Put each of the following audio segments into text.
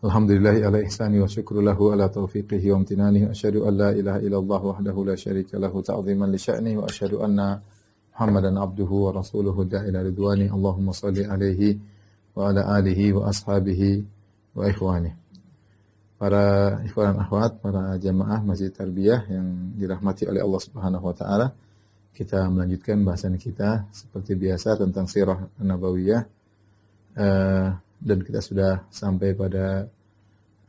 Alhamdulillahi ala ihsani wa syukru lahu ala taufiqihi wa amtinani wa asyhadu an la ilaha illallah wahdahu la syarika lahu ta'ziman li sya'ni wa asyhadu anna Muhammadan abduhu wa rasuluhu da'ila ridwani Allahumma salli alaihi wa ala alihi wa ashabihi wa ikhwani Para ikhwan akhwat, para jamaah Masjid Tarbiyah yang dirahmati oleh Allah Subhanahu wa taala, kita melanjutkan bahasan kita seperti biasa tentang sirah Nabawiyah. Uh, dan kita sudah sampai pada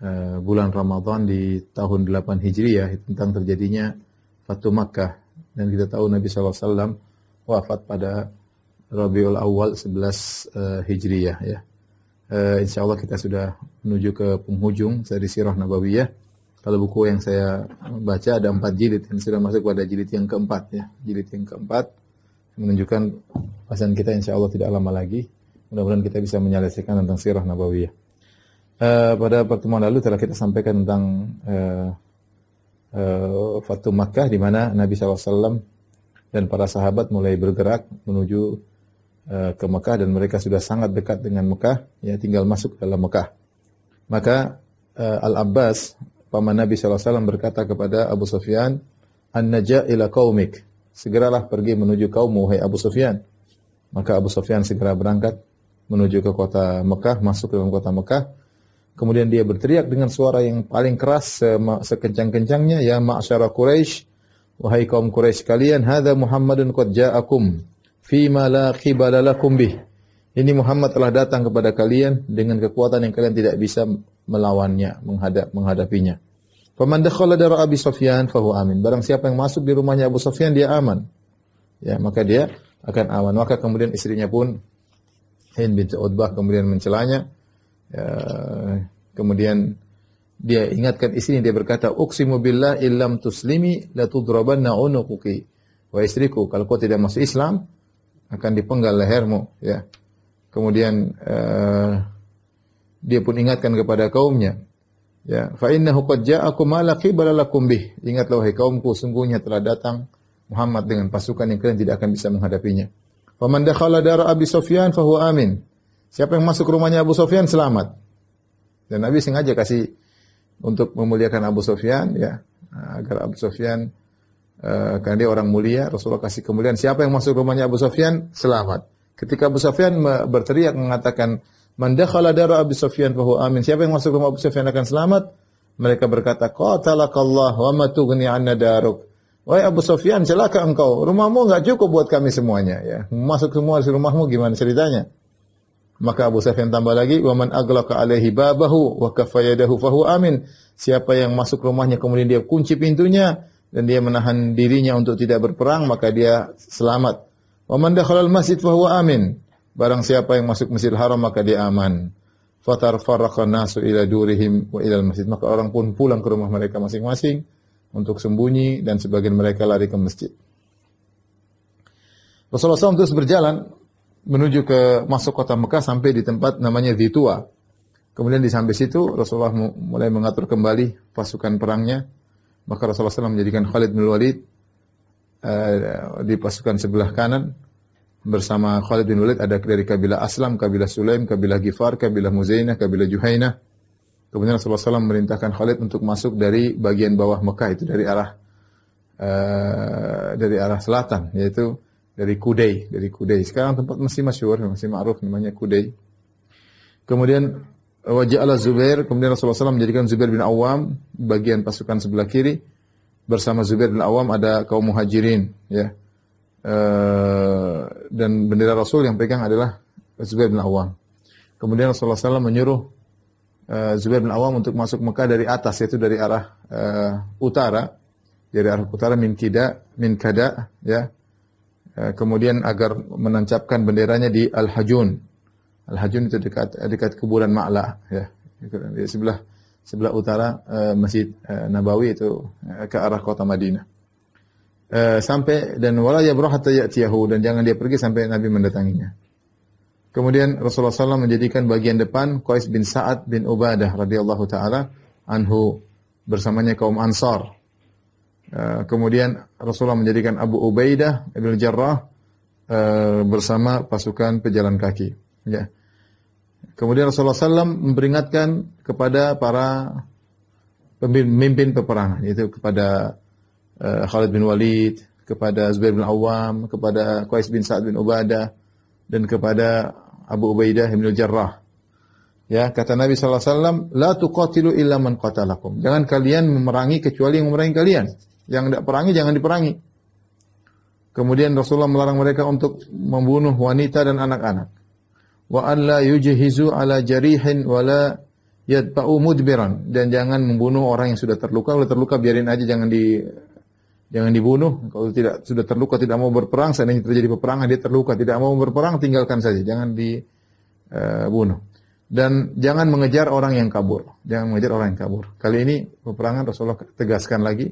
uh, bulan Ramadhan di tahun 8 Hijriah ya, tentang terjadinya Fatu Makkah dan kita tahu Nabi SAW wafat pada Rabiul Awal 11 uh, eh, Hijriah ya. Uh, eh, insya Allah kita sudah menuju ke penghujung dari Sirah Nabawiyah. Kalau buku yang saya baca ada empat jilid dan sudah masuk pada jilid yang keempat ya. Jilid yang keempat menunjukkan pasangan kita insya Allah tidak lama lagi. Mudah-mudahan kita bisa menyelesaikan tentang sirah nabawiyah. Uh, pada pertemuan lalu telah kita sampaikan tentang uh, uh, Fatu Makkah di mana Nabi SAW dan para sahabat mulai bergerak menuju uh, ke Mekah dan mereka sudah sangat dekat dengan Mekah, ya tinggal masuk dalam Mekah. Maka uh, Al-Abbas, paman Nabi SAW berkata kepada Abu Sufyan, An-naja ila kaumik, Segeralah pergi menuju kaummu, hai Abu Sufyan. Maka Abu Sufyan segera berangkat menuju ke kota Mekah, masuk ke dalam kota Mekah. Kemudian dia berteriak dengan suara yang paling keras se sekencang-kencangnya, "Ya ma'syara Quraisy, wahai kaum Quraisy kalian, hadza Muhammadun qad ja'akum fi ma la qibala lakum bih." Ini Muhammad telah datang kepada kalian dengan kekuatan yang kalian tidak bisa melawannya, menghadap menghadapinya. Faman dakhala dar Abi Sufyan fahu amin. Barang siapa yang masuk di rumahnya Abu Sufyan dia aman. Ya, maka dia akan aman. Maka kemudian istrinya pun Hind binti Utbah kemudian mencelanya. Ya, kemudian dia ingatkan istri dia berkata, Uksimu billah illam tuslimi latudrabanna unuquki." Wa istriku, kalau kau tidak masuk Islam akan dipenggal lehermu, ya. Kemudian uh, dia pun ingatkan kepada kaumnya, ya, fa innahu qad ja'akum ma laqibala lakum bih. Ingatlah wahai kaumku, sungguhnya telah datang Muhammad dengan pasukan yang kalian tidak akan bisa menghadapinya. Paman man dakhala dar Abi Sufyan fahu amin. Siapa yang masuk rumahnya Abu Sufyan selamat. Dan Nabi sengaja kasih untuk memuliakan Abu Sufyan ya, nah, agar Abu Sufyan uh, karena dia orang mulia, Rasulullah kasih kemuliaan. Siapa yang masuk rumahnya Abu Sufyan selamat. Ketika Abu Sufyan berteriak mengatakan Man dakhala dar Abi Sufyan fahu amin. Siapa yang masuk rumah Abu Sufyan akan selamat. Mereka berkata, Allah wa matu 'anna daruk." Wahai Abu Sofyan, celaka engkau. Rumahmu nggak cukup buat kami semuanya. Ya. Masuk semua di rumahmu gimana ceritanya? Maka Abu Sofyan tambah lagi, waman aglaka alaihi babahu wa kafayadahu fahu amin. Siapa yang masuk rumahnya kemudian dia kunci pintunya dan dia menahan dirinya untuk tidak berperang, maka dia selamat. Waman dakhalal masjid fahu amin. Barang siapa yang masuk Masjidil Haram maka dia aman. Fatar farraqa nasu ila durihim wa ila masjid. Maka orang pun pulang ke rumah mereka masing-masing untuk sembunyi dan sebagian mereka lari ke masjid. Rasulullah SAW terus berjalan menuju ke masuk kota Mekah sampai di tempat namanya Zitua. Kemudian di sampai situ Rasulullah mulai mengatur kembali pasukan perangnya. Maka Rasulullah SAW menjadikan Khalid bin Walid uh, di pasukan sebelah kanan bersama Khalid bin Walid ada dari kabilah Aslam, kabilah Sulaim, kabilah Gifar, kabilah Muzainah, kabilah Juhainah Kemudian Rasulullah SAW merintahkan Khalid untuk masuk dari bagian bawah Mekah itu dari arah uh, dari arah selatan yaitu dari Kudai, dari Kudai. Sekarang tempat masih masyur masih ma'ruf namanya Kudai. Kemudian eh, wajah Allah Zubair, kemudian Rasulullah SAW menjadikan Zubair bin Awam bagian pasukan sebelah kiri bersama Zubair bin Awam ada kaum muhajirin ya. Uh, dan bendera Rasul yang pegang adalah Zubair bin Awam. Kemudian Rasulullah SAW menyuruh Eh, Zubair bin Awam untuk masuk Mekah dari atas yaitu dari arah uh, utara dari arah utara min kida min kada ya uh, kemudian agar menancapkan benderanya di Al Hajun Al Hajun itu dekat dekat kuburan Ma'la ya di sebelah sebelah utara uh, Masjid uh, Nabawi itu uh, ke arah kota Madinah sampai dan wala yabrah hatta ya'tiyahu dan jangan dia pergi sampai Nabi mendatanginya Kemudian Rasulullah SAW menjadikan bagian depan Qais bin Sa'ad bin Ubadah radhiyallahu taala anhu bersamanya kaum Ansar. Eh, kemudian Rasulullah menjadikan Abu Ubaidah bin Jarrah eh, bersama pasukan pejalan kaki. Ya. Kemudian Rasulullah SAW memperingatkan kepada para pemimpin peperangan, yaitu kepada eh, Khalid bin Walid, kepada Zubair bin Awam, kepada Qais bin Sa'ad bin Ubadah, dan kepada Abu Ubaidah bin Jarrah. Ya, kata Nabi sallallahu alaihi wasallam, "La tuqatilu illa man qatalakum." Jangan kalian memerangi kecuali yang memerangi kalian. Yang tidak perangi jangan diperangi. Kemudian Rasulullah melarang mereka untuk membunuh wanita dan anak-anak. Wa an la yujhizu ala jarihin wa la yadba'u mudbiran dan jangan membunuh orang yang sudah terluka, Kalau terluka biarin aja jangan di Jangan dibunuh. Kalau tidak sudah terluka tidak mau berperang, seandainya terjadi peperangan dia terluka tidak mau berperang, tinggalkan saja. Jangan dibunuh. Eh, dan jangan mengejar orang yang kabur. Jangan mengejar orang yang kabur. Kali ini peperangan Rasulullah tegaskan lagi.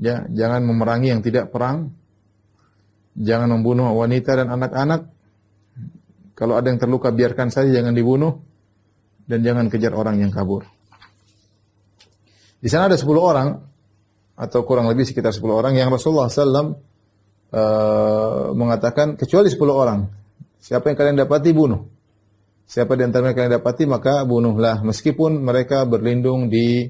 Ya, jangan memerangi yang tidak perang. Jangan membunuh wanita dan anak-anak. Kalau ada yang terluka biarkan saja jangan dibunuh dan jangan kejar orang yang kabur. Di sana ada 10 orang atau kurang lebih sekitar 10 orang yang Rasulullah SAW uh, eh, mengatakan kecuali 10 orang siapa yang kalian dapati bunuh siapa di antara kalian dapati maka bunuhlah meskipun mereka berlindung di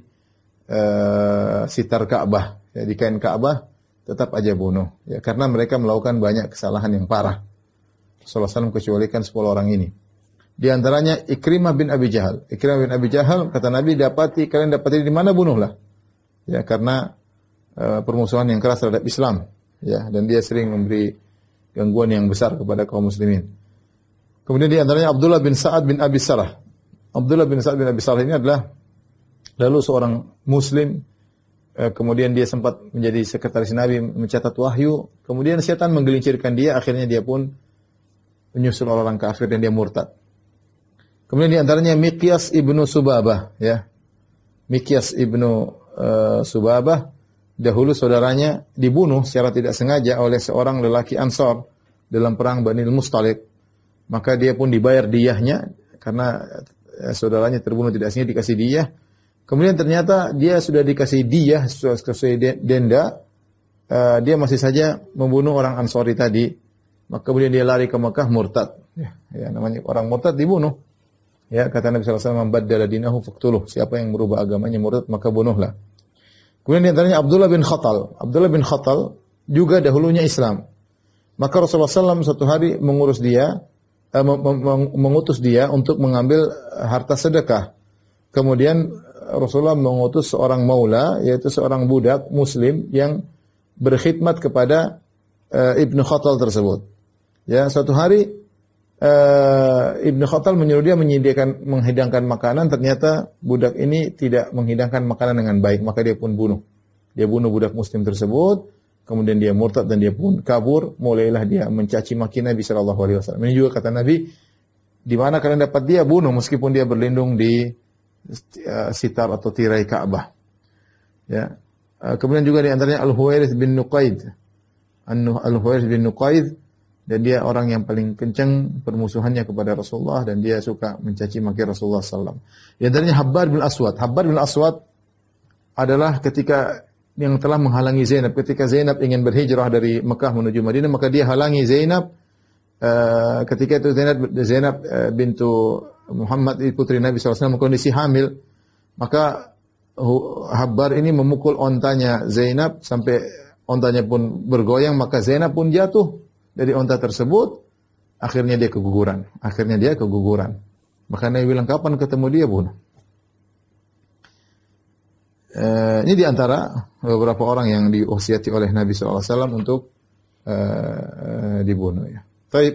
uh, sitar Ka'bah ya, di kain Ka'bah tetap aja bunuh ya karena mereka melakukan banyak kesalahan yang parah Rasulullah SAW kecualikan 10 orang ini di antaranya Ikrimah bin Abi Jahal. Ikrimah bin Abi Jahal kata Nabi dapati kalian dapati di mana bunuhlah. Ya karena Eh, permusuhan yang keras terhadap Islam ya dan dia sering memberi gangguan yang besar kepada kaum muslimin. Kemudian di antaranya Abdullah bin Sa'ad bin Abi Salah. Abdullah bin Sa'ad bin Abi Salah ini adalah lalu seorang muslim eh, kemudian dia sempat menjadi sekretaris Nabi mencatat wahyu, kemudian setan menggelincirkan dia akhirnya dia pun menyusul orang kafir dan dia murtad. Kemudian di antaranya Miqyas ibnu Subabah ya. Miqyas ibnu uh, Subabah dahulu saudaranya dibunuh secara tidak sengaja oleh seorang lelaki Ansor dalam perang Bani Mustalik. Maka dia pun dibayar diahnya karena eh, saudaranya terbunuh tidak sengaja dikasih diah. Kemudian ternyata dia sudah dikasih diah, sesuai denda, eh, dia masih saja membunuh orang Ansori tadi. Maka kemudian dia lari ke Mekah murtad. Ya, ya, namanya orang murtad dibunuh. Ya kata Nabi sallallahu alaihi wasallam, "Man dinahu Siapa yang merubah agamanya murtad maka bunuhlah. Kemudian di antaranya Abdullah bin Khattal. Abdullah bin Khattal juga dahulunya Islam. Maka Rasulullah SAW satu hari mengurus dia, eh, mengutus dia untuk mengambil harta sedekah. Kemudian eh, Rasulullah mengutus seorang maula, yaitu seorang budak Muslim yang berkhidmat kepada eh, Ibnu Khattal tersebut. Ya, satu hari uh, Ibnu Khattal menyuruh dia menyediakan menghidangkan makanan, ternyata budak ini tidak menghidangkan makanan dengan baik, maka dia pun bunuh. Dia bunuh budak muslim tersebut, kemudian dia murtad dan dia pun kabur, mulailah dia mencaci maki Nabi sallallahu alaihi wasallam. Ini juga kata Nabi, di mana kalian dapat dia bunuh meskipun dia berlindung di uh, sitar atau tirai Ka'bah. Ya. Uh, kemudian juga di antaranya al huwairits bin Nuqaid. al huwairits bin Nuqaid dan dia orang yang paling kencang permusuhannya kepada Rasulullah dan dia suka mencaci maki Rasulullah SAW. Yang antaranya Habbar bin Aswad. Habbar bin Aswad adalah ketika yang telah menghalangi Zainab. Ketika Zainab ingin berhijrah dari Mekah menuju Madinah, maka dia halangi Zainab. Eh, ketika itu Zainab, Zainab eh, bintu Muhammad eh, putri Nabi SAW kondisi hamil, maka Habbar ini memukul ontanya Zainab sampai ontanya pun bergoyang, maka Zainab pun jatuh dari onta tersebut, akhirnya dia keguguran. Akhirnya dia keguguran. Maka Nabi bilang, kapan ketemu dia bunuh. Eh, e, ini diantara beberapa orang yang diwasiati oleh Nabi SAW untuk e, dibunuh. Ya. Tapi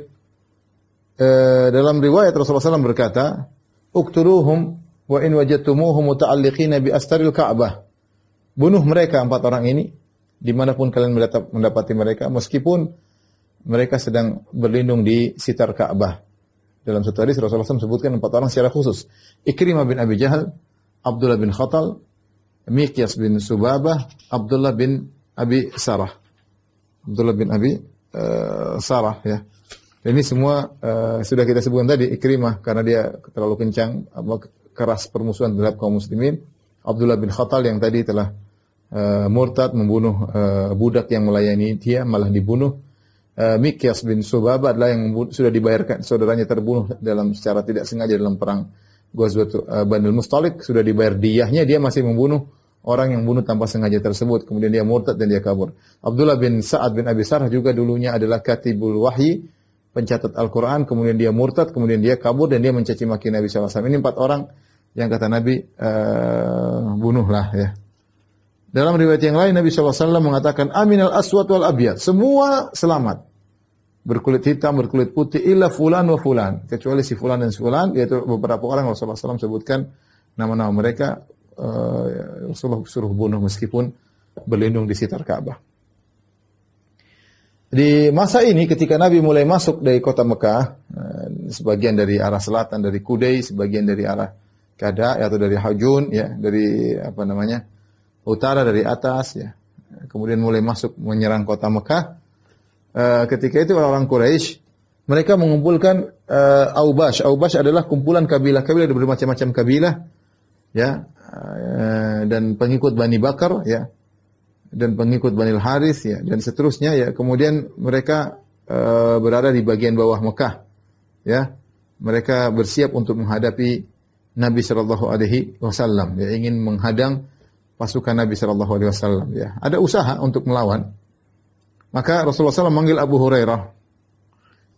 e, eh, dalam riwayat Rasulullah SAW berkata, Ukturuhum wa in wajatumuhum muta'alliqina bi astaril Ka'bah. Bunuh mereka empat orang ini dimanapun kalian mendapati mereka meskipun mereka sedang berlindung di sitar Ka'bah. Dalam satu hadis Rasulullah SAW sebutkan empat orang secara khusus. Ikrimah bin Abi Jahal, Abdullah bin Khatal, Miqyas bin Subabah, Abdullah bin Abi Sarah. Abdullah bin Abi uh, Sarah ya. ini semua uh, sudah kita sebutkan tadi Ikrimah karena dia terlalu kencang apa, keras permusuhan terhadap kaum muslimin. Abdullah bin Khatal yang tadi telah uh, murtad membunuh uh, budak yang melayani dia malah dibunuh uh, Mikyas bin Subaba adalah yang sudah dibayarkan saudaranya terbunuh dalam secara tidak sengaja dalam perang Ghazwat uh, eh, Bandul Mustalik sudah dibayar diahnya dia masih membunuh orang yang bunuh tanpa sengaja tersebut kemudian dia murtad dan dia kabur. Abdullah bin Sa'ad bin Abi Sarah juga dulunya adalah katibul wahyi pencatat Al-Qur'an kemudian dia murtad kemudian dia kabur dan dia mencaci maki Nabi SAW. Ini empat orang yang kata Nabi uh, bunuhlah ya. Dalam riwayat yang lain Nabi SAW mengatakan Amin al aswat wal abiyat. Semua selamat. Berkulit hitam, berkulit putih, illa fulan wa fulan. Kecuali si fulan dan si fulan, yaitu beberapa orang Rasulullah SAW sebutkan nama-nama mereka. Uh, suruh bunuh meskipun berlindung di sekitar Ka'bah. Di masa ini ketika Nabi mulai masuk dari kota Mekah, uh, sebagian dari arah selatan dari Kudai, sebagian dari arah Kada atau dari Hajun ya, dari apa namanya? utara dari atas ya. Kemudian mulai masuk menyerang kota Mekah. E, ketika itu orang-orang Quraisy mereka mengumpulkan e, Aubash. Aubash adalah kumpulan kabilah-kabilah dari bermacam-macam kabilah ya e, dan pengikut Bani Bakar ya dan pengikut Bani Haris ya dan seterusnya ya kemudian mereka e, berada di bagian bawah Mekah ya mereka bersiap untuk menghadapi Nabi Shallallahu Alaihi Wasallam ya ingin menghadang pasukan Nabi Shallallahu Alaihi Wasallam. Ya, ada usaha untuk melawan. Maka Rasulullah SAW manggil Abu Hurairah.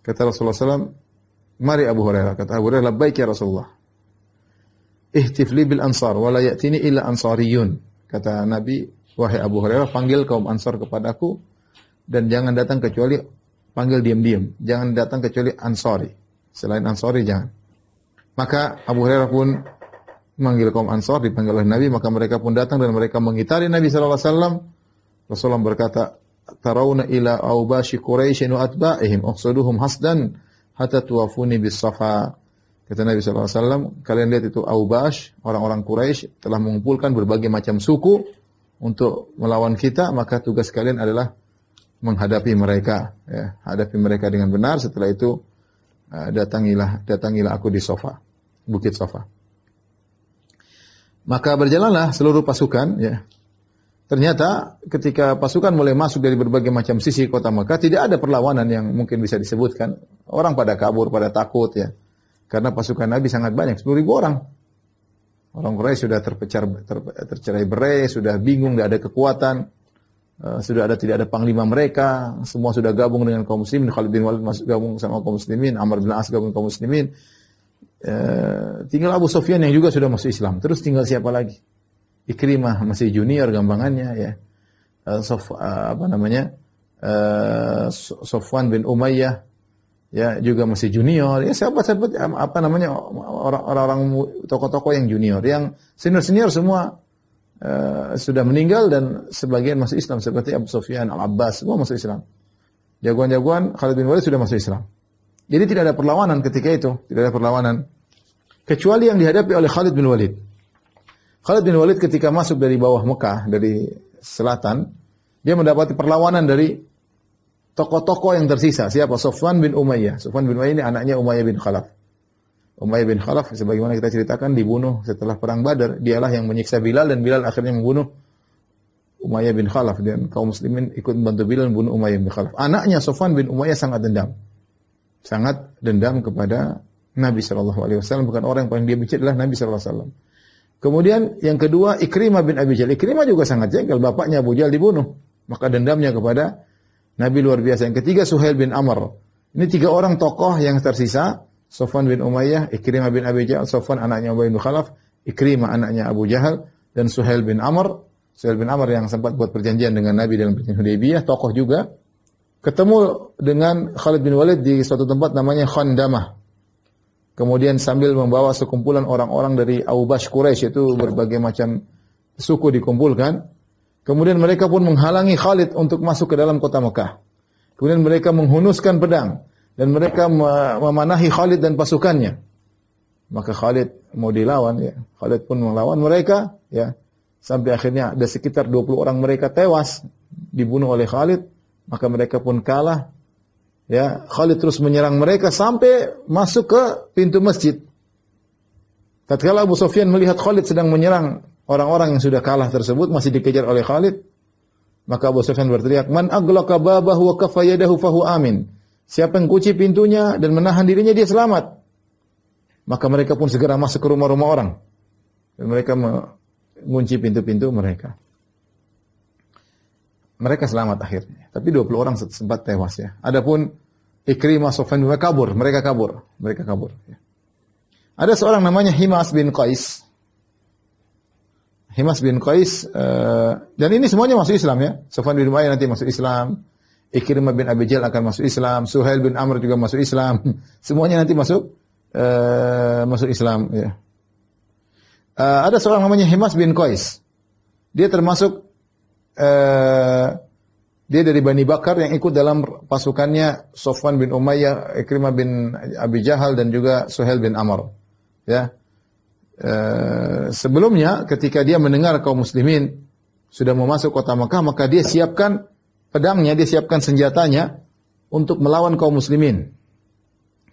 Kata Rasulullah SAW, mari Abu Hurairah. Kata Abu Hurairah, baik ya Rasulullah. Ihtifli bil ansar, wala ya'tini illa ansariyun. Kata Nabi, wahai Abu Hurairah, panggil kaum ansar kepadaku, dan jangan datang kecuali panggil diam-diam. Jangan datang kecuali ansori. Selain ansori, jangan. Maka Abu Hurairah pun manggil kaum Ansor dipanggil oleh Nabi maka mereka pun datang dan mereka mengitari Nabi saw. Rasulullah berkata, "Tarawna ila awbashi Quraisy wa atba'ihim uksuduhum hasdan hatta tuwafuni bis safa." Kata Nabi saw, kalian lihat itu Aubash, orang-orang Quraisy telah mengumpulkan berbagai macam suku untuk melawan kita, maka tugas kalian adalah menghadapi mereka, ya, hadapi mereka dengan benar. Setelah itu eh, datangilah datangilah aku di sofa, bukit sofa. Maka berjalanlah seluruh pasukan ya. Ternyata ketika pasukan mulai masuk dari berbagai macam sisi kota Mekah tidak ada perlawanan yang mungkin bisa disebutkan. Orang pada kabur, pada takut ya. Karena pasukan Nabi sangat banyak, ribu orang. Orang Quraisy sudah terpecah ter, tercerai berai, sudah bingung, tidak ada kekuatan. Uh, sudah ada tidak ada panglima mereka, semua sudah gabung dengan kaum muslimin, Khalid bin Walid masuk gabung sama kaum muslimin, Amr bin As gabung kaum muslimin, Eh, tinggal Abu Sofyan yang juga sudah masuk Islam. Terus tinggal siapa lagi? Ikrimah masih junior gampangannya ya. Eh, Sof, eh, apa namanya? Sofwan bin Umayyah ya juga masih junior. Ya siapa siapa apa namanya orang-orang tokoh-tokoh yang junior, yang senior-senior semua sudah meninggal dan sebagian masuk Islam seperti Abu Sofyan, Al Abbas semua masuk Islam. Jagoan-jagoan Khalid bin Walid sudah masuk Islam. Jadi tidak ada perlawanan ketika itu, tidak ada perlawanan kecuali yang dihadapi oleh Khalid bin Walid. Khalid bin Walid ketika masuk dari bawah Mekah dari selatan, dia mendapati perlawanan dari tokoh-tokoh yang tersisa. Siapa? Sofwan bin Umayyah. Sofwan bin Umayyah ini anaknya Umayyah bin Khalaf. Umayyah bin Khalaf sebagaimana kita ceritakan dibunuh setelah perang Badar. Dialah yang menyiksa Bilal dan Bilal akhirnya membunuh Umayyah bin Khalaf dan kaum muslimin ikut membantu Bilal membunuh Umayyah bin Khalaf. Anaknya Sofwan bin Umayyah sangat dendam. Sangat dendam kepada Nabi Shallallahu Alaihi Wasallam bukan orang yang paling dia benci adalah Nabi Shallallahu Alaihi Wasallam. Kemudian yang kedua Ikrimah bin Abi Jahal. Ikrimah juga sangat jengkel. Bapaknya Abu Jahal dibunuh. Maka dendamnya kepada Nabi luar biasa. Yang ketiga Suhail bin Amr. Ini tiga orang tokoh yang tersisa. Sofwan bin Umayyah, Ikrimah bin Abi Jahal, Sofwan anaknya Abu bin Khalaf, Ikrimah anaknya Abu Jahal, dan Suhail bin Amr. Suhail bin Amr yang sempat buat perjanjian dengan Nabi dalam perjanjian Hudaybiyah, tokoh juga. Ketemu dengan Khalid bin Walid di suatu tempat namanya Khandamah. Kemudian sambil membawa sekumpulan orang-orang dari Aubash Quraisy itu berbagai macam suku dikumpulkan. Kemudian mereka pun menghalangi Khalid untuk masuk ke dalam kota Mekah. Kemudian mereka menghunuskan pedang dan mereka memanahi Khalid dan pasukannya. Maka Khalid mau dilawan ya. Khalid pun melawan mereka ya. Sampai akhirnya ada sekitar 20 orang mereka tewas dibunuh oleh Khalid, maka mereka pun kalah Ya, Khalid terus menyerang mereka sampai masuk ke pintu masjid. Tatkala Abu Sofyan melihat Khalid sedang menyerang orang-orang yang sudah kalah tersebut masih dikejar oleh Khalid, maka Abu Sufyan berteriak, "Man aghlaqa babahu wa kafa yadahu fahu amin." Siapa yang kunci pintunya dan menahan dirinya dia selamat. Maka mereka pun segera masuk ke rumah-rumah orang. Dan mereka mengunci pintu-pintu mereka mereka selamat akhirnya. Tapi 20 orang sempat tewas ya. Adapun Ikrimah, Sufyan juga kabur, mereka kabur, mereka kabur. Ya. Ada seorang namanya Himas bin Qais. Himas bin Qais uh, dan ini semuanya masuk Islam ya. Sufyan bin Umayyah nanti masuk Islam. Ikrimah bin Abi Jal akan masuk Islam. Suhail bin Amr juga masuk Islam. semuanya nanti masuk uh, masuk Islam ya. Uh, ada seorang namanya Himas bin Qais. Dia termasuk Eh, dia dari Bani Bakar yang ikut dalam pasukannya Sofwan bin Umayyah, Ikrimah bin Abi Jahal dan juga Suhail bin Amr. Ya. E, sebelumnya ketika dia mendengar kaum muslimin sudah mau masuk kota Mekah, maka dia siapkan pedangnya, dia siapkan senjatanya untuk melawan kaum muslimin.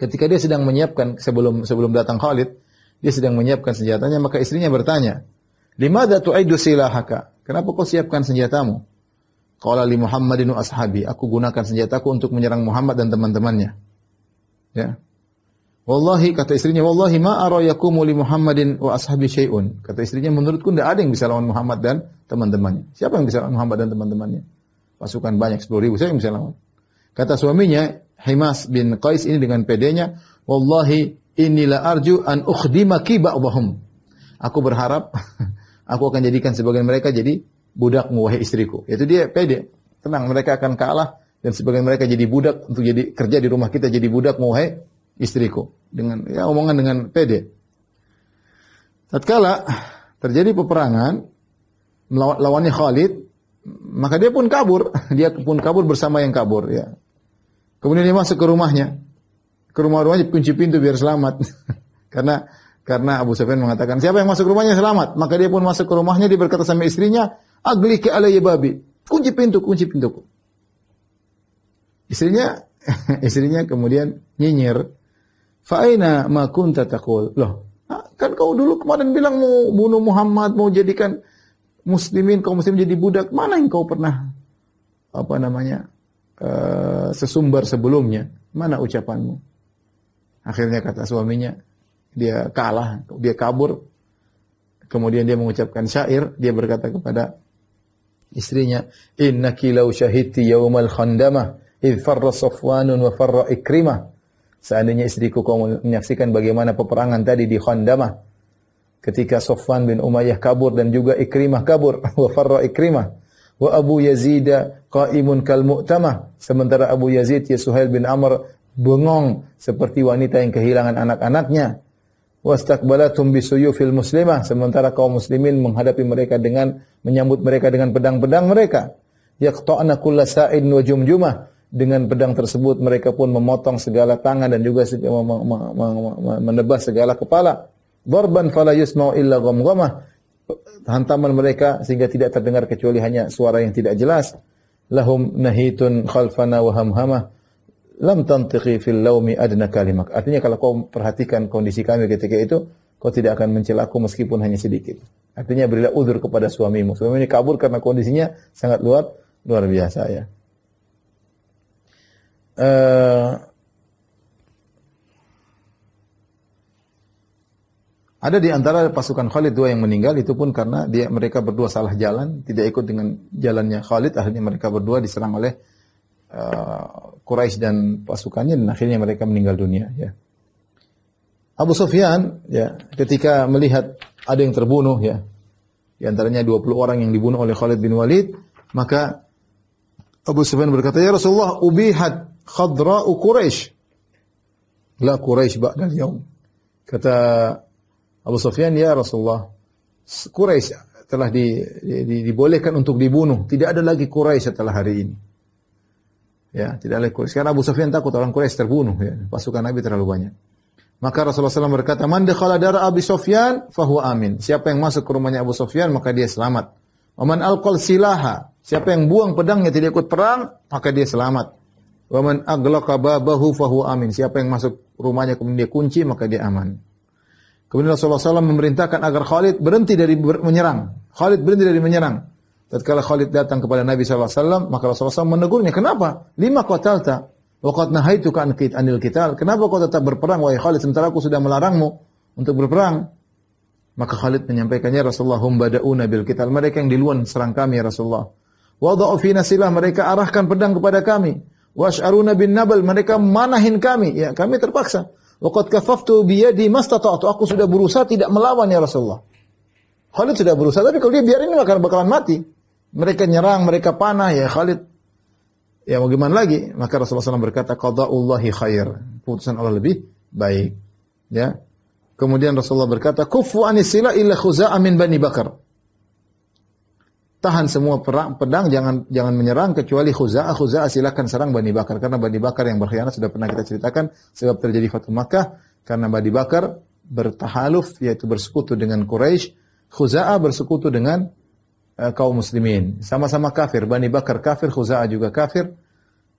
Ketika dia sedang menyiapkan sebelum sebelum datang Khalid, dia sedang menyiapkan senjatanya, maka istrinya bertanya, Limada tu'aidu silahaka? Kenapa kau siapkan senjatamu? Qala li Muhammadin ashabi, aku gunakan senjataku untuk menyerang Muhammad dan teman-temannya. Ya. Wallahi kata istrinya, wallahi ma ara yakumu li Muhammadin wa ashabi syai'un. Kata istrinya, menurutku tidak ada yang bisa lawan Muhammad dan teman-temannya. Siapa yang bisa lawan Muhammad dan teman-temannya? Pasukan banyak 10 ribu, siapa yang bisa lawan? Kata suaminya, Himas bin Qais ini dengan pedenya, wallahi inilah arju an ukhdimaki ba'dahum. Aku berharap aku akan jadikan sebagian mereka jadi budak wahai istriku. Itu dia pede. Tenang, mereka akan kalah dan sebagian mereka jadi budak untuk jadi kerja di rumah kita jadi budak wahai istriku. Dengan ya omongan dengan pede. Tatkala terjadi peperangan melawan lawannya Khalid, maka dia pun kabur, dia pun kabur bersama yang kabur ya. Kemudian dia masuk ke rumahnya. Ke rumah-rumahnya kunci pintu biar selamat. Karena karena Abu Sufyan mengatakan, siapa yang masuk rumahnya selamat. Maka dia pun masuk ke rumahnya, dia berkata sama istrinya, Agli ke alaya babi. Kunci pintu, kunci pintuku. Istrinya, istrinya kemudian nyinyir. "Faina ma kunta Loh, ah, kan kau dulu kemarin bilang mau bunuh Muhammad, mau jadikan muslimin, kau muslim jadi budak. Mana yang kau pernah, apa namanya, eh, sesumbar sebelumnya? Mana ucapanmu? Akhirnya kata suaminya, dia kalah, dia kabur. Kemudian dia mengucapkan syair, dia berkata kepada istrinya, Inna law syahidti yaumal khandamah id farra Safwanun wa farra Ikrimah." Seandainya istriku kau menyaksikan bagaimana peperangan tadi di Khandamah ketika Sofwan bin Umayyah kabur dan juga Ikrimah kabur wa farra Ikrimah wa Abu Yazid qaimun kal mu'tamah sementara Abu Yazid ya Suhail bin Amr bengong seperti wanita yang kehilangan anak-anaknya wastaqbalatum bisuyufil muslimah sementara kaum muslimin menghadapi mereka dengan menyambut mereka dengan pedang-pedang mereka yaqta'na kullasain wa jumjumah dengan pedang tersebut mereka pun memotong segala tangan dan juga menebas segala kepala darban fala yusma'u illa ghamghamah hantaman mereka sehingga tidak terdengar kecuali hanya suara yang tidak jelas lahum nahitun khalfana wa hamhamah lam tantiqi fil laumi adna kalimak. Artinya kalau kau perhatikan kondisi kami ketika itu, kau tidak akan mencelaku meskipun hanya sedikit. Artinya berilah udur kepada suamimu. suamimu ini kabur karena kondisinya sangat luar luar biasa ya. Uh, Ada di antara pasukan Khalid dua yang meninggal itu pun karena dia mereka berdua salah jalan, tidak ikut dengan jalannya Khalid, akhirnya mereka berdua diserang oleh Eh, Quraisy dan pasukannya dan akhirnya mereka meninggal dunia ya. Abu Sufyan ya ketika melihat ada yang terbunuh ya di antaranya 20 orang yang dibunuh oleh Khalid bin Walid maka Abu Sufyan berkata ya Rasulullah ubihat khadra'u Quraisy la Quraisy ba'da al kata Abu Sufyan ya Rasulullah Quraisy telah di, di, dibolehkan untuk dibunuh tidak ada lagi Quraisy setelah hari ini Ya, tidak oleh Quraisy. Karena Abu Sufyan takut orang Quraisy terbunuh ya. Pasukan Nabi terlalu banyak. Maka Rasulullah SAW berkata, "Man dakhala dar Abi Sufyan fahuwa amin." Siapa yang masuk ke rumahnya Abu Sufyan maka dia selamat. "Wa man alqal silaha." Siapa yang buang pedangnya tidak ikut perang maka dia selamat. "Wa man aghlaqa babahu fahuwa amin." Siapa yang masuk rumahnya kemudian dia kunci maka dia aman. Kemudian Rasulullah SAW memerintahkan agar Khalid berhenti dari menyerang. Khalid berhenti dari menyerang. Tatkala Khalid datang kepada Nabi SAW, maka Rasulullah SAW menegurnya. Kenapa? Lima Wakat nahai itu kan anil kita, Kenapa kau tetap berperang, wahai Khalid? Sementara aku sudah melarangmu untuk berperang. Maka Khalid menyampaikannya, Rasulullah, hum bada'una bil kital. Mereka yang di luar serang kami, ya Rasulullah. Wada'u fina silah. Mereka arahkan pedang kepada kami. Wash'aruna bin nabal. Mereka manahin kami. Ya, kami terpaksa. Waqat kafaftu biyadi mastata'tu. Aku sudah berusaha tidak melawan, ya Rasulullah. Khalid sudah berusaha, tapi kalau dia biarin ini bakalan mati. Mereka nyerang, mereka panah ya Khalid. Ya mau gimana lagi? Maka Rasulullah SAW berkata, Allah khair. Putusan Allah lebih baik. Ya. Kemudian Rasulullah berkata, Kufu anisila ilah khuza'a amin bani bakar. Tahan semua perang, pedang, jangan jangan menyerang kecuali khuza'ah. Khuza'ah silakan serang Bani Bakar. Karena Bani Bakar yang berkhianat sudah pernah kita ceritakan. Sebab terjadi Fatu Makkah. Karena Bani Bakar bertahaluf, yaitu bersekutu dengan Quraisy. Khuza'ah bersekutu dengan Eh, kaum muslimin. Sama-sama kafir. Bani Bakar kafir, Khuza'ah juga kafir.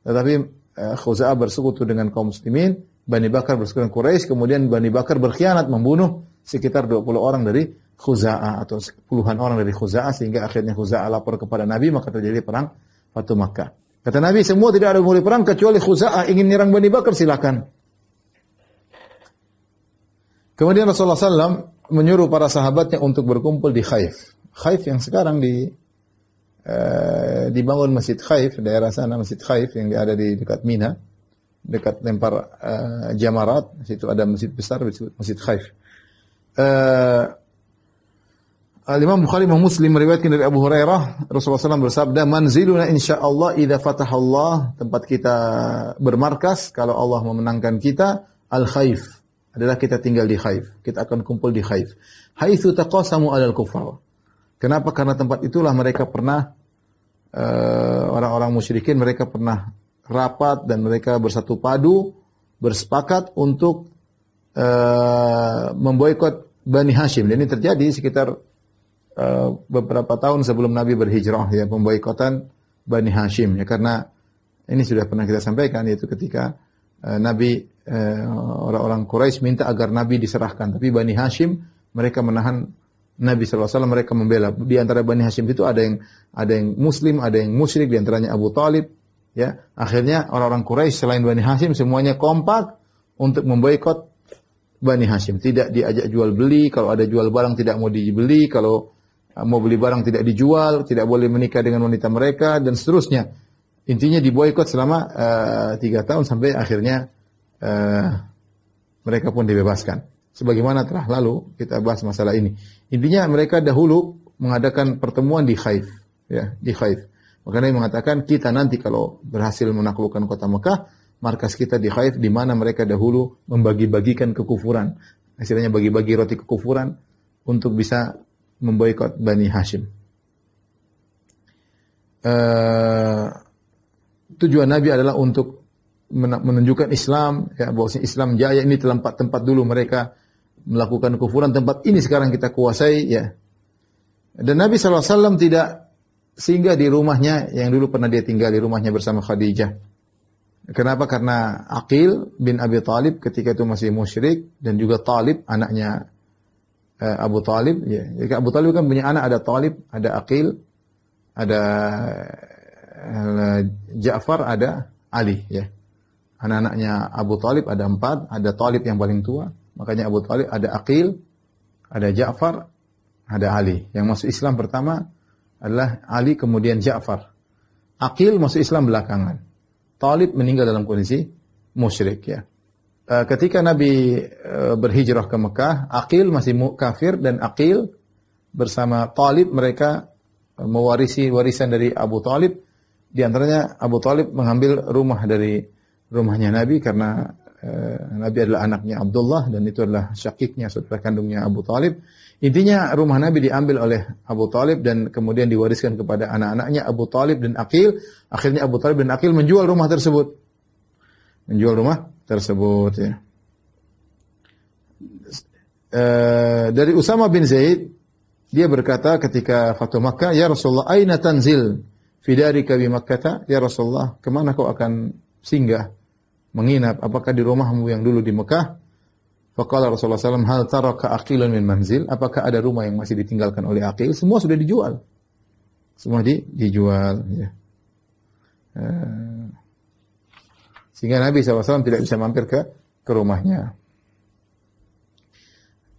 Tetapi eh, Khuza'ah bersekutu dengan kaum muslimin. Bani Bakar bersekutu dengan Quraisy. Kemudian Bani Bakar berkhianat, membunuh sekitar 20 orang dari Khuza'ah atau puluhan orang dari Khuza'ah sehingga akhirnya Khuza'ah lapor kepada Nabi maka terjadi perang Fatu Makkah. Kata Nabi, semua tidak ada mulai perang kecuali Khuza'ah ingin nyerang Bani Bakar silakan. Kemudian Rasulullah SAW menyuruh para sahabatnya untuk berkumpul di Khaif. Khaif yang sekarang di uh, dibangun Masjid Khaif daerah sana Masjid Khaif yang ada di dekat Mina dekat lempar uh, Jamarat situ ada masjid besar disebut Masjid Khaif. Uh, Al Imam Bukhari Imam Muslim meriwayatkan dari Abu Hurairah Rasulullah SAW bersabda manziluna insyaallah idza fatahallah tempat kita bermarkas kalau Allah memenangkan kita al khaif adalah kita tinggal di khaif kita akan kumpul di khaif haitsu taqasamu alal kufar Kenapa? Karena tempat itulah mereka pernah eh, orang-orang uh, musyrikin mereka pernah rapat dan mereka bersatu padu bersepakat untuk uh, memboikot Bani Hashim. Dan ini terjadi sekitar uh, beberapa tahun sebelum Nabi berhijrah ya pemboikotan Bani Hashim ya karena ini sudah pernah kita sampaikan yaitu ketika uh, Nabi uh, orang -orang Quraisy minta agar Nabi diserahkan tapi Bani Hashim mereka menahan Nabi SAW mereka membela. Di antara Bani Hashim itu ada yang ada yang Muslim, ada yang musyrik, di antaranya Abu Talib. Ya, akhirnya orang-orang Quraisy selain Bani Hashim semuanya kompak untuk memboikot Bani Hashim. Tidak diajak jual beli. Kalau ada jual barang tidak mau dibeli. Kalau ah, mau beli barang tidak dijual. Tidak boleh menikah dengan wanita mereka dan seterusnya. Intinya diboikot selama uh, tiga tahun sampai akhirnya uh, mereka pun dibebaskan sebagaimana telah lalu kita bahas masalah ini. Intinya mereka dahulu mengadakan pertemuan di Khaif, ya, di Khaif. Makanya mengatakan kita nanti kalau berhasil menaklukkan kota Mekah, markas kita di Khaif di mana mereka dahulu membagi-bagikan kekufuran. Hasilnya bagi-bagi roti kekufuran untuk bisa memboikot Bani Hashim. Uh, tujuan Nabi adalah untuk menunjukkan Islam, ya bahwa Islam jaya ini tempat tempat dulu mereka melakukan kufuran tempat ini sekarang kita kuasai ya. Dan Nabi SAW tidak singgah di rumahnya yang dulu pernah dia tinggal di rumahnya bersama Khadijah. Kenapa? Karena Aqil bin Abi Talib ketika itu masih musyrik dan juga Talib anaknya eh, Abu Talib. Ya. Jadi Abu Talib kan punya anak ada Talib, ada Aqil, ada eh, Ja'far, ada Ali. Ya. Anak-anaknya Abu Talib ada empat, ada Talib yang paling tua, Makanya Abu Talib ada Aqil, ada Ja'far, ada Ali. Yang masuk Islam pertama adalah Ali kemudian Ja'far. Aqil masuk Islam belakangan. Talib meninggal dalam kondisi musyrik ya. Eh, ketika Nabi eh, berhijrah ke Mekah, Aqil masih kafir dan Aqil bersama Talib mereka eh, mewarisi warisan dari Abu Talib. Di antaranya Abu Talib mengambil rumah dari rumahnya Nabi karena Eh, Nabi adalah anaknya Abdullah dan itu adalah syakiknya saudara kandungnya Abu Talib. Intinya rumah Nabi diambil oleh Abu Talib dan kemudian diwariskan kepada anak-anaknya Abu Talib dan Akil. Akhirnya Abu Talib dan Akil menjual rumah tersebut. Menjual rumah tersebut ya. E, dari Usama bin Zaid dia berkata ketika Fatuh Makkah, "Ya Rasulullah, aina tanzil? Fidari kabi Makkah? Ya Rasulullah, kemana kau akan singgah?" menginap, apakah di rumahmu yang dulu di Mekah? Faqala Rasulullah SAW, hal taraka aqilun min manzil, apakah ada rumah yang masih ditinggalkan oleh aqil? Semua sudah dijual. Semua di, dijual. Ya. Eh. Sehingga Nabi SAW tidak bisa mampir ke, ke rumahnya.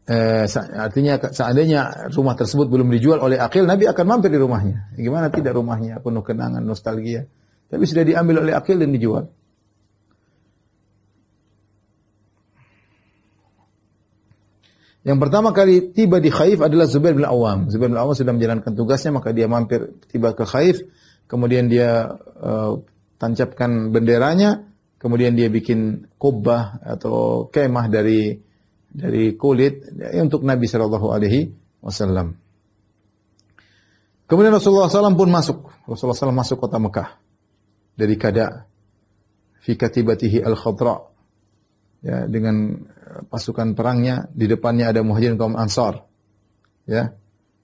Eh, artinya seandainya rumah tersebut belum dijual oleh akil, Nabi akan mampir di rumahnya. Gimana tidak rumahnya, penuh kenangan, nostalgia. Tapi sudah diambil oleh akil dan dijual. Yang pertama kali tiba di Khaif adalah Zubair bin Awam. Zubair bin Awam sudah menjalankan tugasnya, maka dia mampir tiba ke Khaif. Kemudian dia uh, tancapkan benderanya, kemudian dia bikin kubah atau kemah dari dari kulit ya, untuk Nabi Shallallahu Alaihi Wasallam. Kemudian Rasulullah SAW pun masuk. Rasulullah SAW masuk kota Mekah dari Kada. Fi katibatihi al-khadra. Ya, dengan pasukan perangnya, di depannya ada muhajirin kaum ansar. Ya.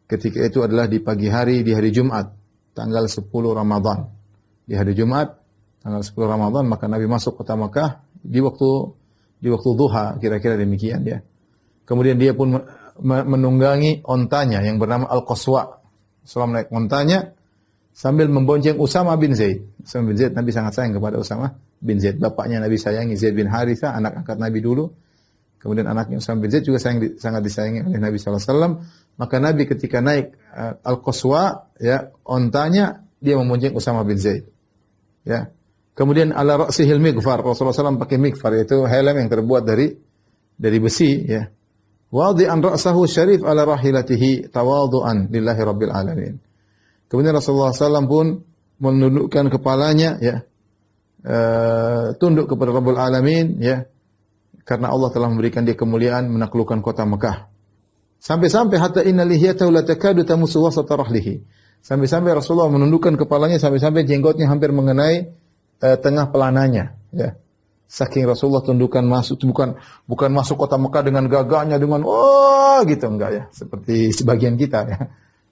Ketika itu adalah di pagi hari, di hari Jumat, tanggal 10 Ramadan. Di hari Jumat, tanggal 10 Ramadan, maka Nabi masuk kota Mekah di waktu di waktu duha, kira-kira demikian ya. Kemudian dia pun menunggangi ontanya yang bernama Al-Qaswa. selama naik ontanya, sambil membonceng Usama bin Zaid. Usama bin Zaid Nabi sangat sayang kepada Usama bin Zaid. Bapaknya Nabi sayangi Zaid bin Haritha, anak angkat Nabi dulu. Kemudian anaknya Usama bin Zaid juga sayang, sangat disayangi oleh Nabi SAW. Maka Nabi ketika naik uh, Al-Qaswa, ya, ontanya dia memuncing Usama bin Zaid. Ya. Kemudian ala ra'sihil mikfar, Rasulullah SAW pakai mikfar, yaitu helm yang terbuat dari dari besi. Ya. Wadi'an ra'sahu syarif ala rahilatihi tawadu'an lillahi rabbil alamin. Kemudian Rasulullah SAW pun menundukkan kepalanya, ya, uh, tunduk kepada Rabbul Alamin, ya, karena Allah telah memberikan dia kemuliaan menaklukkan kota Mekah. Sampai-sampai hatta inna lihiyatahu la takadu tamusu wasata rahlihi. Sampai-sampai Rasulullah menundukkan kepalanya sampai-sampai jenggotnya hampir mengenai uh, tengah pelananya, ya. Saking Rasulullah tundukkan masuk bukan bukan masuk kota Mekah dengan gagahnya dengan oh gitu enggak ya, seperti sebagian kita ya.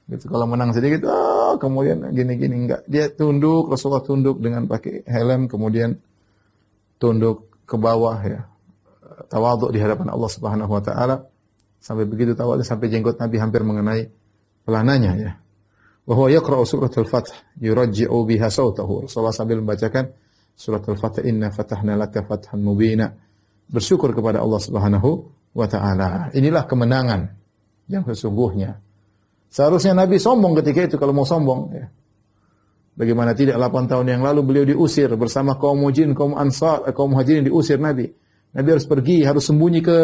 Gitu kalau menang sedikit oh kemudian gini-gini enggak. Dia tunduk, Rasulullah tunduk dengan pakai helm kemudian tunduk ke bawah ya tawaduk di hadapan Allah Subhanahu wa taala sampai begitu tawaduk sampai jenggot Nabi hampir mengenai pelananya ya. Wa huwa yaqra'u surat fath yurajji'u biha sautahu. Rasulullah sambil membacakan suratul fath inna fatahna laka fathan mubina. Bersyukur kepada Allah Subhanahu wa taala. Inilah kemenangan yang sesungguhnya. Seharusnya Nabi sombong ketika itu kalau mau sombong ya. Bagaimana tidak 8 tahun yang lalu beliau diusir bersama kaum mujin, kaum ansar, eh, kaum yang diusir Nabi. Nabi harus pergi, harus sembunyi ke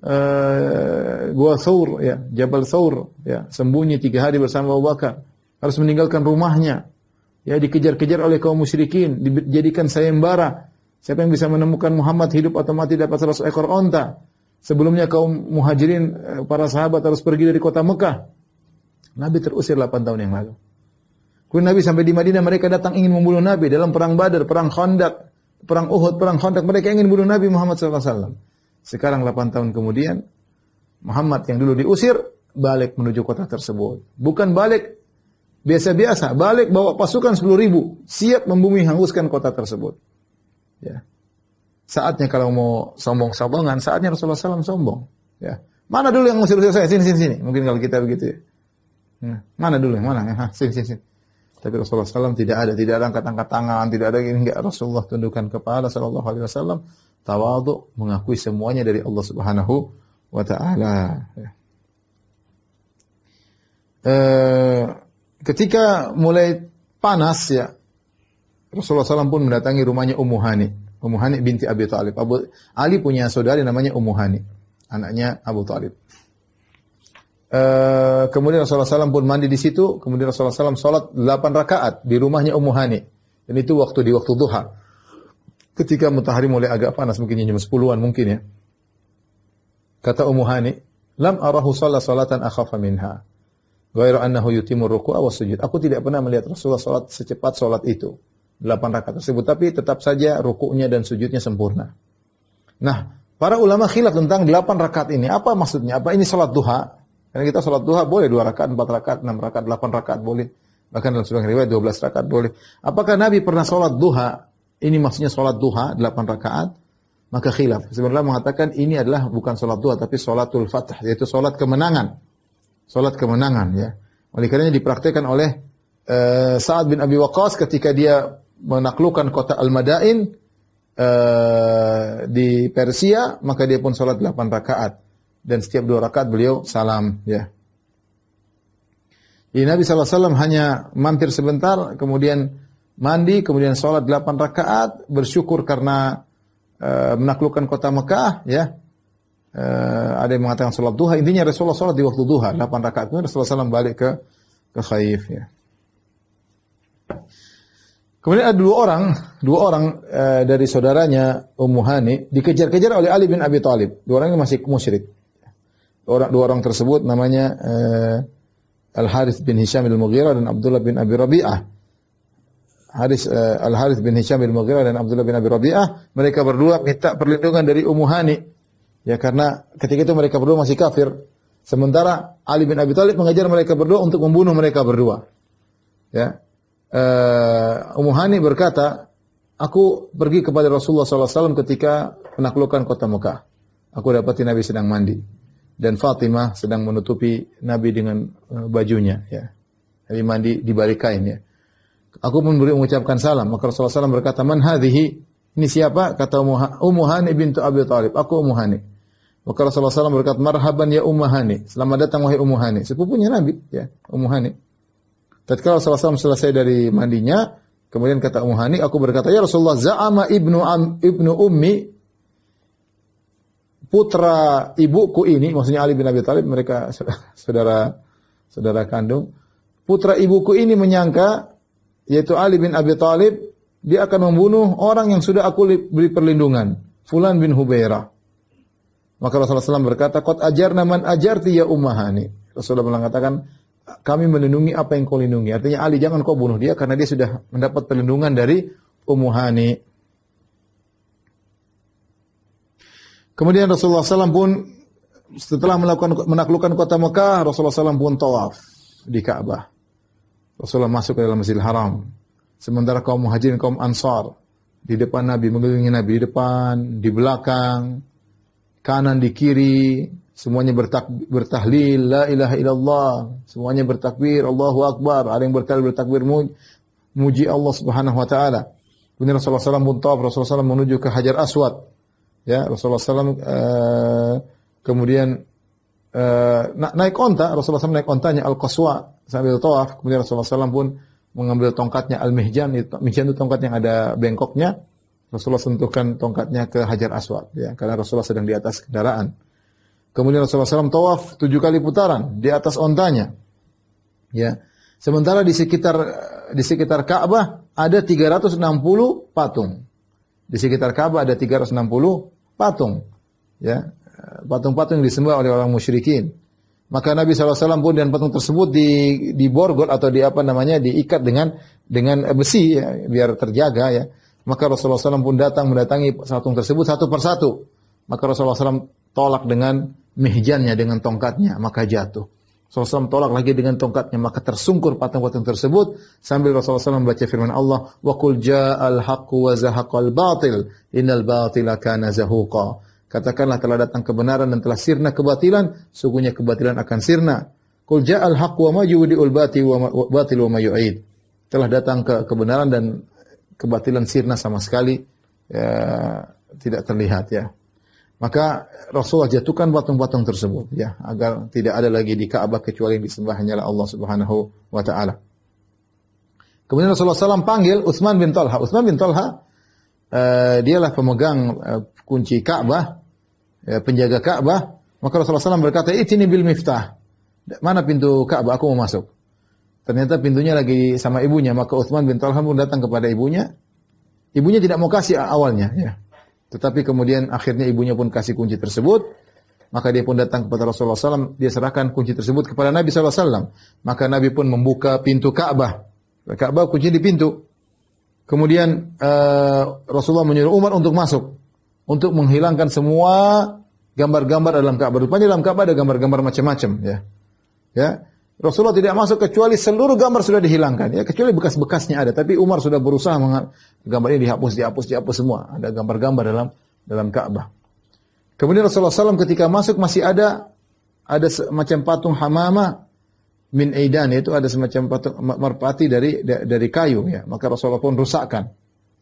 uh, gua Thawr, ya, Jabal Thawr, ya, sembunyi tiga hari bersama Abu Bakar. Harus meninggalkan rumahnya, ya, dikejar-kejar oleh kaum musyrikin, dijadikan sayembara. Siapa yang bisa menemukan Muhammad hidup atau mati dapat 100 ekor onta. Sebelumnya kaum muhajirin, eh, para sahabat harus pergi dari kota Mekah. Nabi terusir 8 tahun yang lalu. Kemudian Nabi sampai di Madinah, mereka datang ingin membunuh Nabi dalam perang Badar, perang Khandaq, perang Uhud, perang Khandaq, mereka ingin bunuh Nabi Muhammad SAW. Sekarang 8 tahun kemudian, Muhammad yang dulu diusir, balik menuju kota tersebut. Bukan balik biasa-biasa, balik bawa pasukan 10 ribu, siap membumi hanguskan kota tersebut. Ya. Saatnya kalau mau sombong-sombongan, saatnya Rasulullah SAW sombong. Ya. Mana dulu yang ngusir-ngusir saya? Sini, sini, sini. Mungkin kalau kita begitu ya. ya. mana dulu yang mana? sini, sini, sini. Tapi Rasulullah SAW tidak ada, tidak ada angkat-angkat tangan, tidak ada ini enggak. Rasulullah tundukkan kepala Shallallahu Alaihi Wasallam, tawadu mengakui semuanya dari Allah Subhanahu wa taala. Ya. Eh, ketika mulai panas ya Rasulullah SAW pun mendatangi rumahnya Ummu Hani. Ummu Hani binti Abi Talib. Abu Ali punya saudari namanya Ummu Hani, anaknya Abu Talib. Uh, kemudian Rasulullah SAW pun mandi di situ. Kemudian Rasulullah SAW sholat 8 rakaat di rumahnya Ummu Hani. Dan itu waktu di waktu duha. Ketika matahari mulai agak panas, mungkin jam 10-an mungkin ya. Kata Ummu Hani, Lam arahu sholat sholatan akhafa minha. Gairu annahu yutimur ruku'a wa sujud. Aku tidak pernah melihat Rasulullah sholat secepat sholat itu. 8 rakaat tersebut. Tapi tetap saja rukunya dan sujudnya sempurna. Nah, para ulama khilaf tentang 8 rakaat ini. Apa maksudnya? Apa ini sholat duha? Karena kita sholat duha boleh dua rakaat, empat rakaat, enam rakaat, delapan rakaat boleh. Bahkan dalam sebuah riwayat dua belas rakaat boleh. Apakah Nabi pernah sholat duha? Ini maksudnya sholat duha delapan rakaat. Maka khilaf. Sebenarnya mengatakan ini adalah bukan sholat duha tapi sholatul fatah yaitu sholat kemenangan. Sholat kemenangan ya. Oleh karenanya dipraktekkan oleh uh, Sa'ad bin Abi Waqqas ketika dia menaklukkan kota Al-Madain uh, di Persia, maka dia pun sholat delapan rakaat dan setiap dua rakaat beliau salam ya. Jadi Nabi SAW hanya mampir sebentar, kemudian mandi, kemudian sholat delapan rakaat, bersyukur karena e, menaklukkan kota Mekah, ya. E, ada yang mengatakan sholat duha, intinya Rasulullah sholat di waktu duha, delapan rakaat, kemudian Rasulullah SAW balik ke ke Khaif, ya. Kemudian ada dua orang, dua orang e, dari saudaranya Ummu Hani dikejar-kejar oleh Ali bin Abi Thalib. Dua orang ini masih musyrik orang dua orang tersebut namanya uh, eh, Al Harith bin Hisham al Mughirah dan Abdullah bin Abi Rabi'ah. Haris uh, Al Harith eh, bin Hisham al Mughirah dan Abdullah bin Abi Rabi'ah, mereka berdua minta perlindungan dari Ummu Hani. Ya karena ketika itu mereka berdua masih kafir. Sementara Ali bin Abi Thalib mengajar mereka berdua untuk membunuh mereka berdua. Ya. Uh, Ummu Hani berkata, "Aku pergi kepada Rasulullah SAW ketika penaklukan kota Mekah. Aku dapati Nabi sedang mandi dan Fatimah sedang menutupi Nabi dengan eh, bajunya ya. Nabi mandi di balik kain ya. Aku pun beri mengucapkan salam. Maka Rasulullah SAW berkata, "Man hadhihi?" Ini siapa? Kata Ummu Hanif bintu Abi Thalib. Aku Ummu Hanif." Maka Rasulullah SAW berkata, "Marhaban ya Ummu Hanif. Selamat datang wahai Ummu Hanif." Sepupunya Nabi ya, Ummu Tatkala Rasulullah SAW selesai dari mandinya, kemudian kata Ummu Hanif, aku berkata, "Ya Rasulullah, za'ama ibnu am, ibnu ummi putra ibuku ini, maksudnya Ali bin Abi Thalib, mereka saudara saudara kandung, putra ibuku ini menyangka yaitu Ali bin Abi Thalib dia akan membunuh orang yang sudah aku beri perlindungan, Fulan bin Hubairah. Maka Rasulullah SAW berkata, Kot ajar naman ajar tiya ummahani. Rasulullah mengatakan, kami melindungi apa yang kau lindungi. Artinya Ali jangan kau bunuh dia karena dia sudah mendapat perlindungan dari Umuhani. Kemudian Rasulullah SAW pun setelah melakukan menaklukkan kota Mekah, Rasulullah SAW pun tawaf di Ka'bah. Rasulullah masuk ke dalam Masjidil Haram. Sementara kaum Muhajirin, kaum Ansar di depan Nabi mengelilingi Nabi di depan, di belakang, kanan di kiri, semuanya bertak, bertahlil la ilaha illallah, semuanya bertakbir Allahu akbar, ada yang bertakbir bertakbir muji Allah Subhanahu wa taala. Kemudian Rasulullah SAW pun tawaf, Rasulullah SAW menuju ke Hajar Aswad. Ya, Rasulullah SAW uh, eh, kemudian uh, naik onta, Rasulullah SAW naik ontanya Al-Qaswa sambil tawaf. Kemudian Rasulullah SAW pun mengambil tongkatnya Al-Mihjan, Mihjan itu tongkat yang ada bengkoknya. Rasulullah sentuhkan tongkatnya ke Hajar Aswad, ya, karena Rasulullah sedang di atas kendaraan. Kemudian Rasulullah SAW tawaf tujuh kali putaran di atas ontanya. Ya. Sementara di sekitar di sekitar Ka'bah ada 360 patung. Di sekitar Ka'bah ada 360 patung. Ya, patung-patung yang disembah oleh orang musyrikin. Maka Nabi SAW pun dengan patung tersebut di, di borgol atau di apa namanya diikat dengan dengan besi ya, biar terjaga ya. Maka Rasulullah SAW pun datang mendatangi patung tersebut satu persatu. Maka Rasulullah SAW tolak dengan mihjannya dengan tongkatnya maka jatuh. Rasulullah tolak lagi dengan tongkatnya maka tersungkur patung-patung tersebut sambil Rasulullah SAW membaca firman Allah wa qul ja'al haqqu wa zahaqal batil innal batila kana zahuqa katakanlah telah datang kebenaran dan telah sirna kebatilan sukunya kebatilan akan sirna qul ja'al haqqu wa majudiul batil wa batil wa mayu'id telah datang ke kebenaran dan kebatilan sirna sama sekali ya, tidak terlihat ya maka Rasulullah jatuhkan patung-patung tersebut ya agar tidak ada lagi di Ka'bah kecuali yang disembah hanyalah Allah Subhanahu wa taala. Kemudian Rasulullah SAW panggil Utsman bin Talha. Utsman bin Talha uh, dialah pemegang uh, kunci Ka'bah, ya, penjaga Ka'bah. Maka Rasulullah SAW berkata, "Itini bil miftah." Mana pintu Ka'bah? Aku mau masuk. Ternyata pintunya lagi sama ibunya. Maka Utsman bin Talha pun datang kepada ibunya. Ibunya tidak mau kasih awalnya. Ya tetapi kemudian akhirnya ibunya pun kasih kunci tersebut, maka dia pun datang kepada Rasulullah SAW, dia serahkan kunci tersebut kepada Nabi SAW. Maka Nabi pun membuka pintu Ka'bah. Ka'bah kunci di pintu. Kemudian uh, Rasulullah menyuruh Umar untuk masuk. Untuk menghilangkan semua gambar-gambar dalam Ka'bah. Rupanya dalam Ka'bah ada gambar-gambar macam-macam ya. Ya, Rasulullah tidak masuk kecuali seluruh gambar sudah dihilangkan ya kecuali bekas-bekasnya ada tapi Umar sudah berusaha menghapus gambar ini dihapus dihapus dihapus semua ada gambar-gambar dalam dalam Ka'bah. Kemudian Rasulullah SAW ketika masuk masih ada ada semacam patung Hamama min Aidan itu ada semacam patung merpati dari dari kayu ya maka Rasulullah pun rusakkan.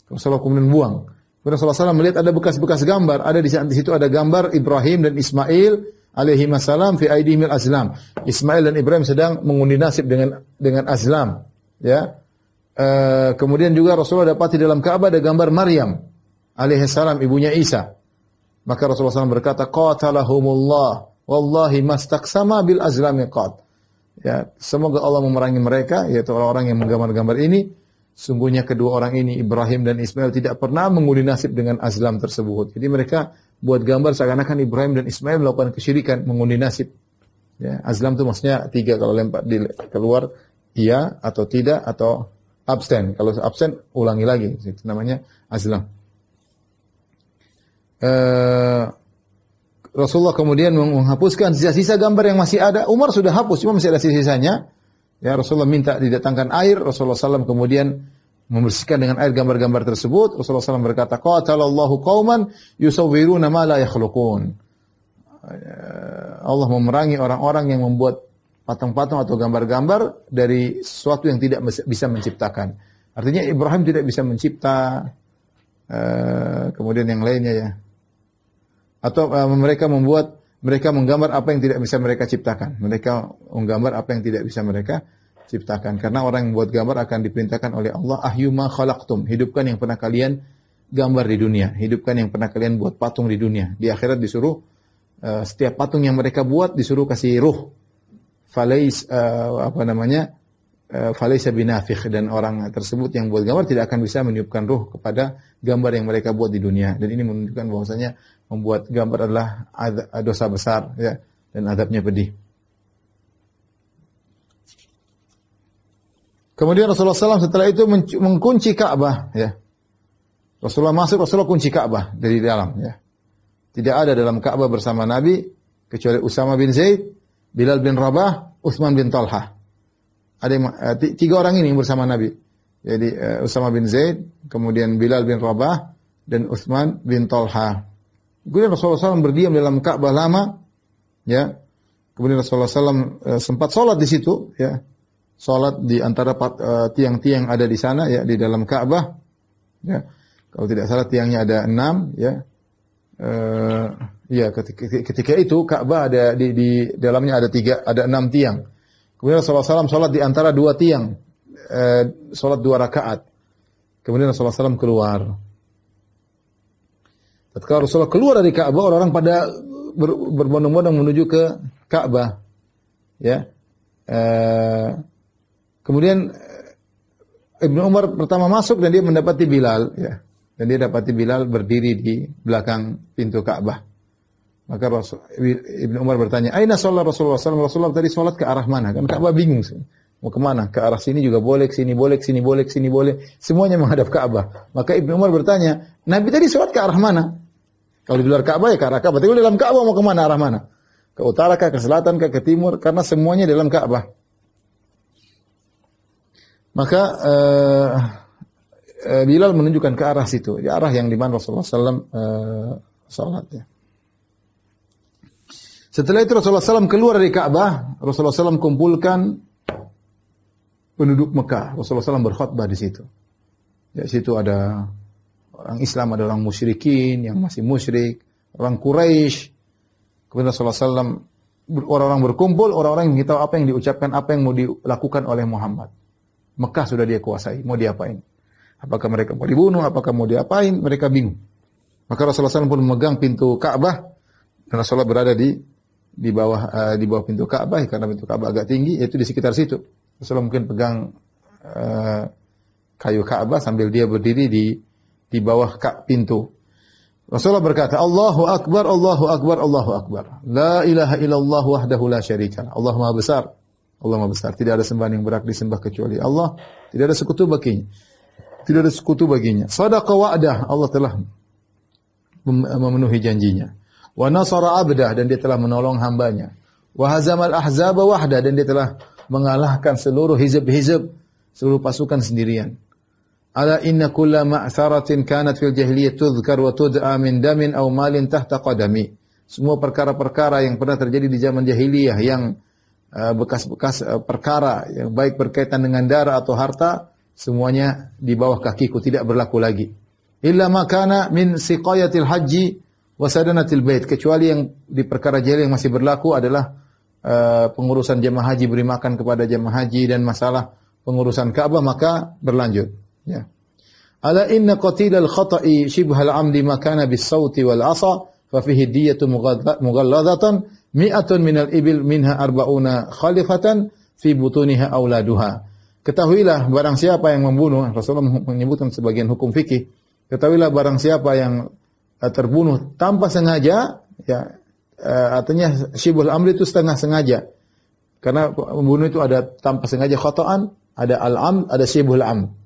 Rasulullah kemudian buang. Kemudian Rasulullah SAW melihat ada bekas-bekas gambar ada di situ ada gambar Ibrahim dan Ismail alaihi masalam fi aidihimil aslam. Ismail dan Ibrahim sedang mengundi nasib dengan dengan aslam, ya. Eh, kemudian juga Rasulullah dapati dalam Ka'bah ada gambar Maryam alaihi salam ibunya Isa. Maka Rasulullah SAW berkata, "Qatalahumullah, wallahi sama bil azlami qad." Ya, semoga Allah memerangi mereka yaitu orang-orang yang menggambar-gambar ini. Sungguhnya kedua orang ini Ibrahim dan Ismail tidak pernah mengundi nasib dengan azlam tersebut. Jadi mereka buat gambar seakan-akan Ibrahim dan Ismail melakukan kesyirikan, mengundi nasib. Ya, azlam itu maksudnya tiga kalau lempar di, keluar iya atau tidak atau abstain. Kalau abstain ulangi lagi, itu namanya azlam. Eh, Rasulullah kemudian menghapuskan sisa-sisa gambar yang masih ada. Umar sudah hapus, cuma masih ada sisa-sisanya. Ya Rasulullah minta didatangkan air. Rasulullah SAW kemudian membersihkan dengan air gambar-gambar tersebut. Rasulullah SAW berkata, Qatalallahu qauman yusawwiruna ma la yakhluqun. Eh, Allah memerangi orang-orang yang membuat patung-patung atau gambar-gambar dari sesuatu yang tidak bisa menciptakan. Artinya Ibrahim tidak bisa mencipta, eh, kemudian yang lainnya ya. Atau eh, mereka membuat, mereka menggambar apa yang tidak bisa mereka ciptakan. Mereka menggambar apa yang tidak bisa mereka ciptakan. Karena orang yang buat gambar akan diperintahkan oleh Allah, ahyuma khalaqtum, hidupkan yang pernah kalian gambar di dunia, hidupkan yang pernah kalian buat patung di dunia. Di akhirat disuruh uh, setiap patung yang mereka buat disuruh kasih ruh. Falais uh, eh, apa namanya? Uh, eh, falaisa binafikh dan orang tersebut yang buat gambar tidak akan bisa meniupkan ruh kepada gambar yang mereka buat di dunia. Dan ini menunjukkan bahwasanya membuat gambar adalah dosa besar ya dan adabnya pedih. Kemudian Rasulullah SAW setelah itu mengkunci Ka'bah, ya. Rasulullah masuk, Rasulullah kunci Ka'bah dari dalam, ya. Tidak ada dalam Ka'bah bersama Nabi kecuali Usama bin Zaid, Bilal bin Rabah, Utsman bin Talha. Ada yang, eh, tiga orang ini bersama Nabi. Jadi uh, Usama bin Zaid, kemudian Bilal bin Rabah dan Utsman bin Talha. Kemudian Rasulullah SAW berdiam dalam Ka'bah lama, ya. Kemudian Rasulullah SAW uh, eh, sempat sholat di situ, ya salat di antara e, tiang-tiang uh, ada di sana ya di dalam Ka'bah ya. Kalau tidak salah tiangnya ada enam ya. Uh, ya ketika, ketika itu Ka'bah ada di, di dalamnya ada tiga ada enam tiang. Kemudian Rasulullah SAW salat di antara dua tiang, uh, salat dua rakaat. Kemudian Rasulullah SAW keluar. Ketika Rasulullah keluar dari Ka'bah, orang-orang pada berbondong-bondong menuju ke Ka'bah. Ya. Eh, Kemudian eh, Ibnu Umar pertama masuk dan dia mendapati Bilal ya. Dan dia dapati Bilal berdiri di belakang pintu Ka'bah. Maka Rasul, Ibnu Umar bertanya, "Aina sholat Rasulullah SAW? Rasulullah tadi sholat ke arah mana?" Kan Ka'bah bingung. Mau ke mana? Ke arah sini juga boleh, sini boleh, sini boleh, sini boleh. Semuanya menghadap Ka'bah. Maka Ibnu Umar bertanya, Nabi tadi sholat ke arah mana? Kalau di luar Ka'bah ya ke arah Ka'bah. Tapi dalam Ka'bah mau kemana? Arah mana? Ke utara kah? Ke selatan kah? Ke timur? Karena semuanya dalam Ka'bah. Maka uh, Bilal menunjukkan ke arah situ, di arah yang dimana Rasulullah SAW uh, eh, sholat. Ya. Setelah itu Rasulullah SAW keluar dari Ka'bah, Rasulullah SAW kumpulkan penduduk Mekah. Rasulullah SAW berkhutbah di situ. Di ya, situ ada orang Islam, ada orang musyrikin yang masih musyrik, orang Quraisy. Kemudian Rasulullah SAW orang-orang berkumpul, orang-orang yang tahu apa yang diucapkan, apa yang mau dilakukan oleh Muhammad. Mekah sudah dia kuasai, mau diapain? Apakah mereka mau dibunuh, apakah mau diapain? Mereka bingung. Maka Rasulullah SAW pun memegang pintu Ka'bah dan Rasulullah berada di di bawah uh, di bawah pintu Ka'bah karena pintu Ka'bah agak tinggi yaitu di sekitar situ. Rasulullah mungkin pegang uh, kayu Ka'bah sambil dia berdiri di di bawah kak pintu. Rasulullah berkata, Allahu Akbar, Allahu Akbar, Allahu Akbar. La ilaha illallah wahdahu la syarika. Allah Maha Besar. Allah Maha besar. Tidak ada sembahan yang berhak disembah kecuali Allah. Tidak ada sekutu baginya. Tidak ada sekutu baginya. Sadaqa wa'dah. Allah telah memenuhi janjinya. Wa nasara abdah dan dia telah menolong hambanya. Wa hazamal ahzaba wahda dan dia telah mengalahkan seluruh hizab-hizab, seluruh pasukan sendirian. Ala inna kulla ma'tharatin kanat fil jahiliyah tudhkar wa tud'a min damin au malin tahta qadami. Semua perkara-perkara yang pernah terjadi di zaman jahiliyah yang Eh, bekas-bekas eh, perkara yang baik berkaitan dengan darah atau harta semuanya di bawah kakiku tidak berlaku lagi illa makana min siqayatil haji wa bait kecuali yang di perkara jahil yang masih berlaku adalah eh, pengurusan jemaah haji beri makan kepada jemaah haji dan masalah pengurusan Ka'bah maka berlanjut ya ala inna qatilal khata'i shibhal amdi makana bis sauti wal asa wa fihi diyatu mughalladatan mi'atun minal ibil minha arba'una khalifatan fi butuniha auladuha. Ketahuilah barang siapa yang membunuh, Rasulullah menyebutkan sebagian hukum fikih. Ketahuilah barang siapa yang eh, terbunuh tanpa sengaja, ya eh, artinya syibul amri itu setengah sengaja. Karena membunuh itu ada tanpa sengaja khotoan, ada al-am, ada syibul am.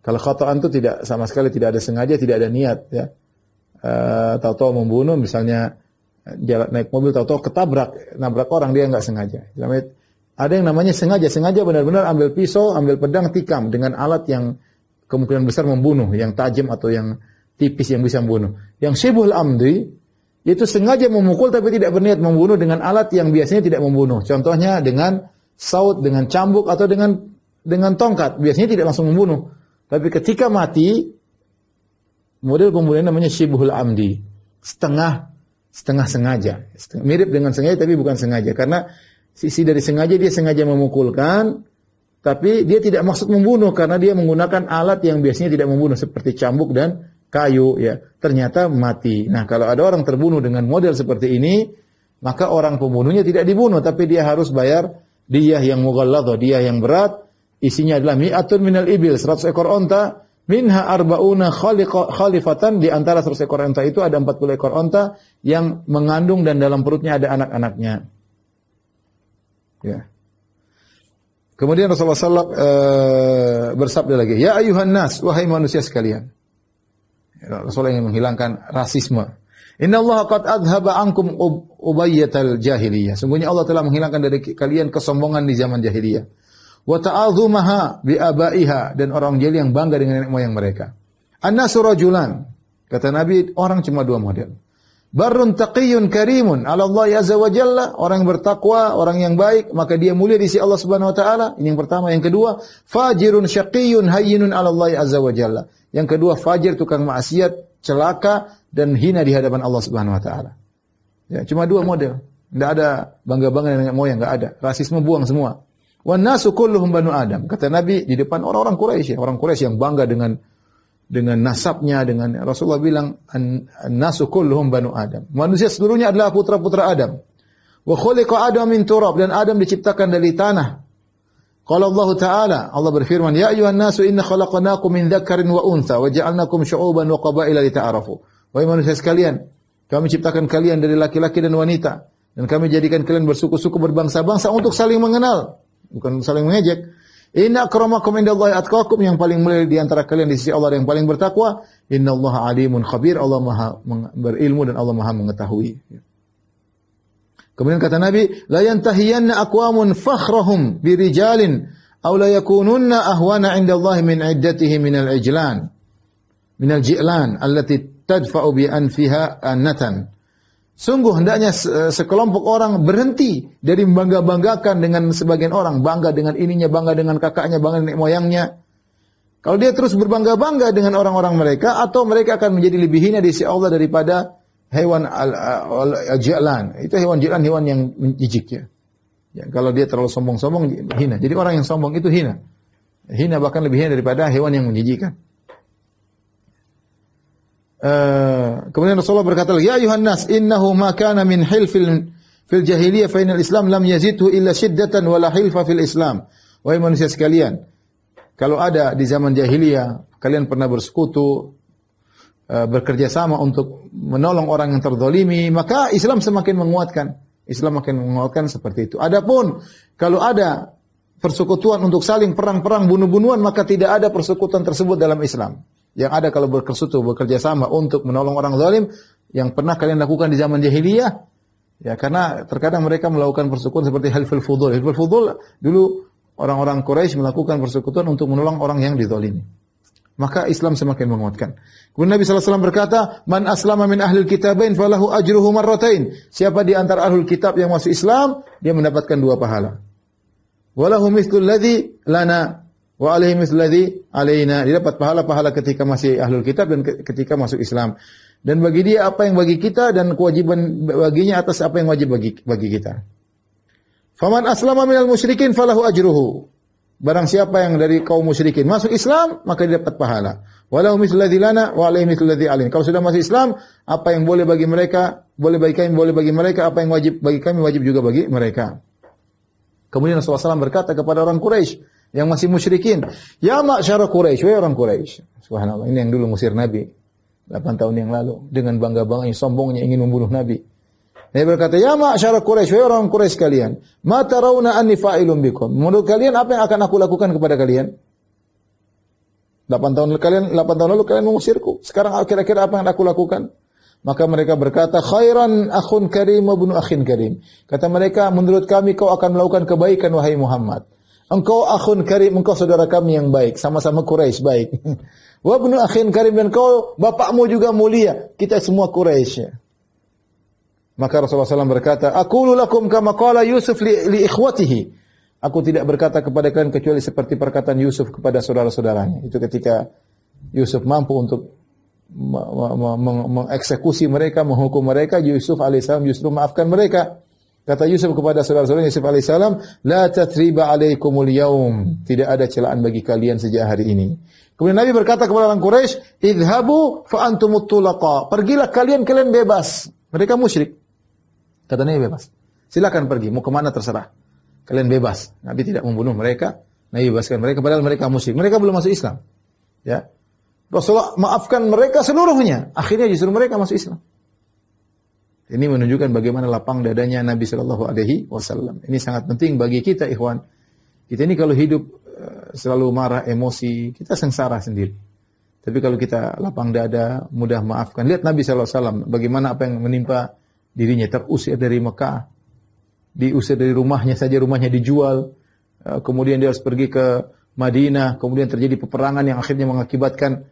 Kalau khotoan itu tidak sama sekali tidak ada sengaja, tidak ada niat, ya. Eh, tahu-tahu membunuh misalnya jalan naik mobil tahu-tahu ketabrak nabrak orang dia nggak sengaja. ada yang namanya sengaja sengaja benar-benar ambil pisau, ambil pedang, tikam dengan alat yang kemungkinan besar membunuh, yang tajam atau yang tipis yang bisa membunuh. Yang sibul amdi itu sengaja memukul tapi tidak berniat membunuh dengan alat yang biasanya tidak membunuh. Contohnya dengan saut, dengan cambuk atau dengan dengan tongkat. Biasanya tidak langsung membunuh. Tapi ketika mati, Model pembunuhan namanya syibhul amdi. Setengah setengah sengaja. Setengah, mirip dengan sengaja tapi bukan sengaja karena sisi dari sengaja dia sengaja memukulkan tapi dia tidak maksud membunuh karena dia menggunakan alat yang biasanya tidak membunuh seperti cambuk dan kayu ya. Ternyata mati. Nah, kalau ada orang terbunuh dengan model seperti ini, maka orang pembunuhnya tidak dibunuh tapi dia harus bayar dia yang mughalladhah dia yang berat, isinya adalah mi'atun minal ibil, 100 ekor onta Minha arbauna khalifatan di antara 100 ekor unta itu ada 40 ekor unta yang mengandung dan dalam perutnya ada anak-anaknya. Ya. Kemudian Rasulullah SAW uh, eh, bersabda lagi, "Ya ayuhan nas, wahai manusia sekalian." Ya, Rasulullah ingin menghilangkan rasisme. Inna Allah qad adhaba ankum ubayyatal jahiliyah. Sungguhnya Allah telah menghilangkan dari kalian kesombongan di zaman jahiliyah wa ta'adhumaha bi abaiha dan orang jeli yang bangga dengan nenek moyang mereka. An-nasu rajulan. Kata Nabi, orang cuma dua model. Barun taqiyun karimun ala Allah azza wa jalla, orang yang bertakwa, orang yang baik, maka dia mulia di sisi Allah Subhanahu wa taala. Ini yang pertama, yang kedua, fajirun syaqiyun hayyinun ala Allah azza wa jalla. Yang kedua, fajir tukang maksiat, celaka dan hina di hadapan Allah Subhanahu wa taala. Ya, cuma dua model. Tidak ada bangga-bangga dengan moyang, nggak ada. Rasisme buang semua. Wan nasu kulluhum banu Adam. Kata Nabi di depan orang-orang Quraisy, orang Quraisy yang bangga dengan dengan nasabnya dengan Rasulullah bilang nasu kulluhum banu Adam. Manusia seluruhnya adalah putra-putra Adam. Wa khuliqa Adam min turab dan Adam diciptakan dari tanah. Qala Allah Ta'ala, Allah berfirman, "Ya ayuhan nasu inna khalaqnakum min dzakarin wa untha wa ja'alnakum syu'uban wa qabaila lita'arafu." Wahai manusia sekalian, kami ciptakan kalian dari laki-laki dan wanita dan kami jadikan kalian bersuku-suku berbangsa-bangsa untuk saling mengenal. bukan saling mengejek. Inna akramakum indallahi atqakum yang paling mulia di antara kalian di sisi Allah yang paling bertakwa. Innallaha alimun khabir. Allah Maha berilmu dan Allah Maha mengetahui. Kemudian kata Nabi, la yantahiyanna aqwamun fakhrahum bi rijalin aw la yakununna ahwana indallahi min iddatihi min al-ijlan min al-ji'lan allati tadfa'u bi anfiha annatan. Al Sungguh hendaknya eh, sekelompok orang berhenti dari membangga-banggakan dengan sebagian orang, bangga dengan ininya, bangga dengan kakaknya, bangga dengan nenek moyangnya. Kalau dia terus berbangga-bangga dengan orang-orang mereka atau mereka akan menjadi lebih hina di sisi Allah daripada hewan al-jalan. Itu hewan jalan hewan yang menjijik ya. ya. kalau dia terlalu sombong-sombong hina. Jadi orang yang sombong itu hina. Hina bahkan lebih hina daripada hewan yang menjijikkan. Uh, kemudian Rasulullah berkata, "Ya Yuhannas, innahu ma kana min hilfil fil jahiliyah fa Islam lam yazidhu illa shiddatan wala hilfa fil Islam." Wahai manusia sekalian, kalau ada di zaman jahiliyah kalian pernah bersekutu eh, bekerja sama untuk menolong orang yang terdolimi, maka Islam semakin menguatkan. Islam makin menguatkan seperti itu. Adapun kalau ada persekutuan untuk saling perang-perang bunuh-bunuhan, maka tidak ada persekutuan tersebut dalam Islam yang ada kalau berkersatu bekerja sama untuk menolong orang zalim yang pernah kalian lakukan di zaman jahiliyah ya karena terkadang mereka melakukan persekutuan seperti halful fudul halful fudul dulu orang-orang Quraisy melakukan persekutuan untuk menolong orang yang dizalimi maka Islam semakin menguatkan kemudian Nabi SAW berkata man aslama min ahlul kitabain falahu ajruhu marratain siapa di antara ahlul kitab yang masuk Islam dia mendapatkan dua pahala walahu mithlul ladhi lana Wa alaihi misladhi alaina. Dia dapat pahala-pahala ketika masih ahlul kitab dan ketika masuk Islam. Dan bagi dia apa yang bagi kita dan kewajiban baginya atas apa yang wajib bagi bagi kita. Faman aslama minal musyrikin falahu ajruhu. Barang siapa yang dari kaum musyrikin masuk Islam, maka dia dapat pahala. Walau misladhi lana wa alaihi misladhi alain. Kalau sudah masuk Islam, apa yang boleh bagi mereka, boleh bagi kami, boleh bagi mereka, apa yang wajib bagi kami, wajib juga bagi mereka. Kemudian Rasulullah SAW berkata kepada orang Quraisy, yang masih musyrikin. Ya masyara Quraisy, wahai orang Quraisy. Subhanallah, ini yang dulu musir Nabi 8 tahun yang lalu dengan bangga-bangganya sombongnya ingin membunuh Nabi. Nabi berkata, "Ya masyara Quraisy, wahai orang Quraisy kalian, ma tarawna anni fa'ilun bikum?" Menurut kalian apa yang akan aku lakukan kepada kalian? 8 tahun kalian 8 tahun lalu kalian mengusirku. Sekarang kira-kira apa yang aku lakukan? Maka mereka berkata, khairan akhun karim wa bunu akhin karim. Kata mereka, menurut kami kau akan melakukan kebaikan wahai Muhammad. Engkau akhun karim, engkau saudara kami yang baik, sama-sama Quraisy baik. Wa ibnu akhin karim dan kau bapakmu juga mulia. Kita semua Quraisy. Maka Rasulullah SAW berkata, aku lakum kama qala Yusuf li, li ikhwatihi." Aku tidak berkata kepada kalian kecuali seperti perkataan Yusuf kepada saudara-saudaranya. Itu ketika Yusuf mampu untuk mengeksekusi mereka, menghukum mereka, Yusuf alaihissalam justru maafkan mereka. Kata Yusuf kepada saudara-saudara Yusuf alaihissalam, "La tatriba alaikumul yaum." Tidak ada celaan bagi kalian sejak hari ini. Kemudian Nabi berkata kepada orang Quraisy, "Idhabu fa antumut Pergilah kalian, kalian bebas. Mereka musyrik. Kata Nabi bebas. Silakan pergi, mau kemana terserah. Kalian bebas. Nabi tidak membunuh mereka. Nabi bebaskan mereka padahal mereka musyrik. Mereka belum masuk Islam. Ya. Rasulullah maafkan mereka seluruhnya. Akhirnya justru mereka masuk Islam. Ini menunjukkan bagaimana lapang dadanya Nabi Shallallahu Alaihi Wasallam. Ini sangat penting bagi kita, Ikhwan. Kita ini kalau hidup eh, selalu marah, emosi, kita sengsara sendiri. Tapi kalau kita lapang dada, mudah maafkan. Lihat Nabi Shallallahu Alaihi Wasallam bagaimana apa yang menimpa dirinya terusir dari Mekah, diusir dari rumahnya saja rumahnya dijual, eh, kemudian dia harus pergi ke Madinah, kemudian terjadi peperangan yang akhirnya mengakibatkan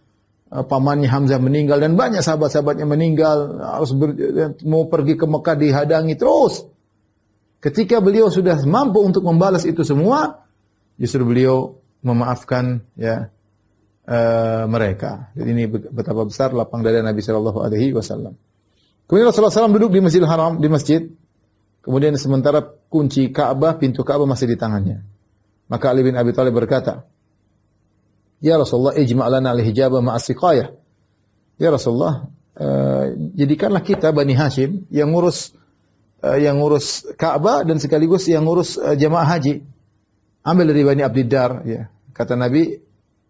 Eh, pamannya Hamzah meninggal dan banyak sahabat-sahabatnya meninggal harus ber, mau pergi ke Mekah dihadangi terus. Ketika beliau sudah mampu untuk membalas itu semua, justru beliau memaafkan ya uh, mereka. Jadi ini betapa besar lapang dada Nabi Shallallahu Alaihi Wasallam. Kemudian Rasulullah SAW duduk di Masjidil Haram di masjid. Kemudian sementara kunci Ka'bah, pintu Ka'bah masih di tangannya. Maka Ali bin Abi Thalib berkata, Ya Rasulullah, ijma' lana al-hijabah ma'asiqayah. Ya Rasulullah, uh, jadikanlah kita Bani Hashim yang ngurus uh, yang ngurus Ka'bah dan sekaligus yang ngurus uh, jemaah haji. Ambil dari Bani Abdiddar, ya. Kata Nabi,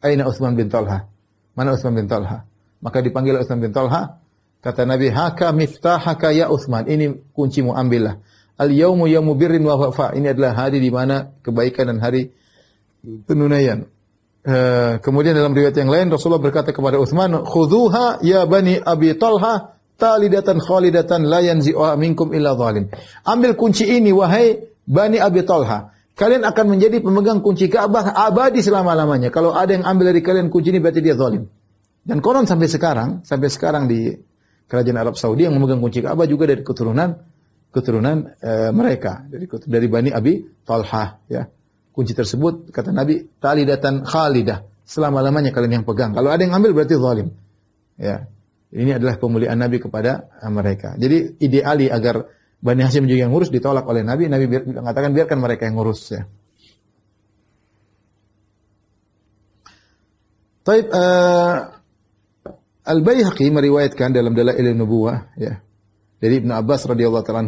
"Aina Utsman bin Talha?" Mana Utsman bin Talha? Maka dipanggil Utsman bin Talha. Kata Nabi, "Haka miftahaka ya Utsman." Ini kuncimu, ambillah. al yawmu yaumu birrin wa wafa. Ini adalah hari di mana kebaikan dan hari penunaian. Eh, kemudian dalam riwayat yang lain Rasulullah berkata kepada Uthman, khuduha ya bani Abi Talha talidatan khalidatan la yanzi'uha minkum illa zalim." Ambil kunci ini wahai bani Abi Talha. Kalian akan menjadi pemegang kunci Ka'bah abadi selama-lamanya. Kalau ada yang ambil dari kalian kunci ini berarti dia zalim. Dan konon sampai sekarang, sampai sekarang di kerajaan Arab Saudi yang memegang kunci Ka'bah juga dari keturunan keturunan uh, mereka dari dari Bani Abi Talha ya kunci tersebut kata Nabi talidatan khalidah selama-lamanya kalian yang pegang. Kalau ada yang ambil berarti zalim. Ya. Ini adalah pemuliaan Nabi kepada eh, mereka. Jadi ide Ali agar Bani Hashim juga yang ngurus ditolak oleh Nabi. Nabi biar, mengatakan biarkan mereka yang ngurus ya. Taib uh, eh, Al Bayhaqi meriwayatkan dalam Ilmu Nubuwah ya. Dari Ibnu Abbas radhiyallahu taala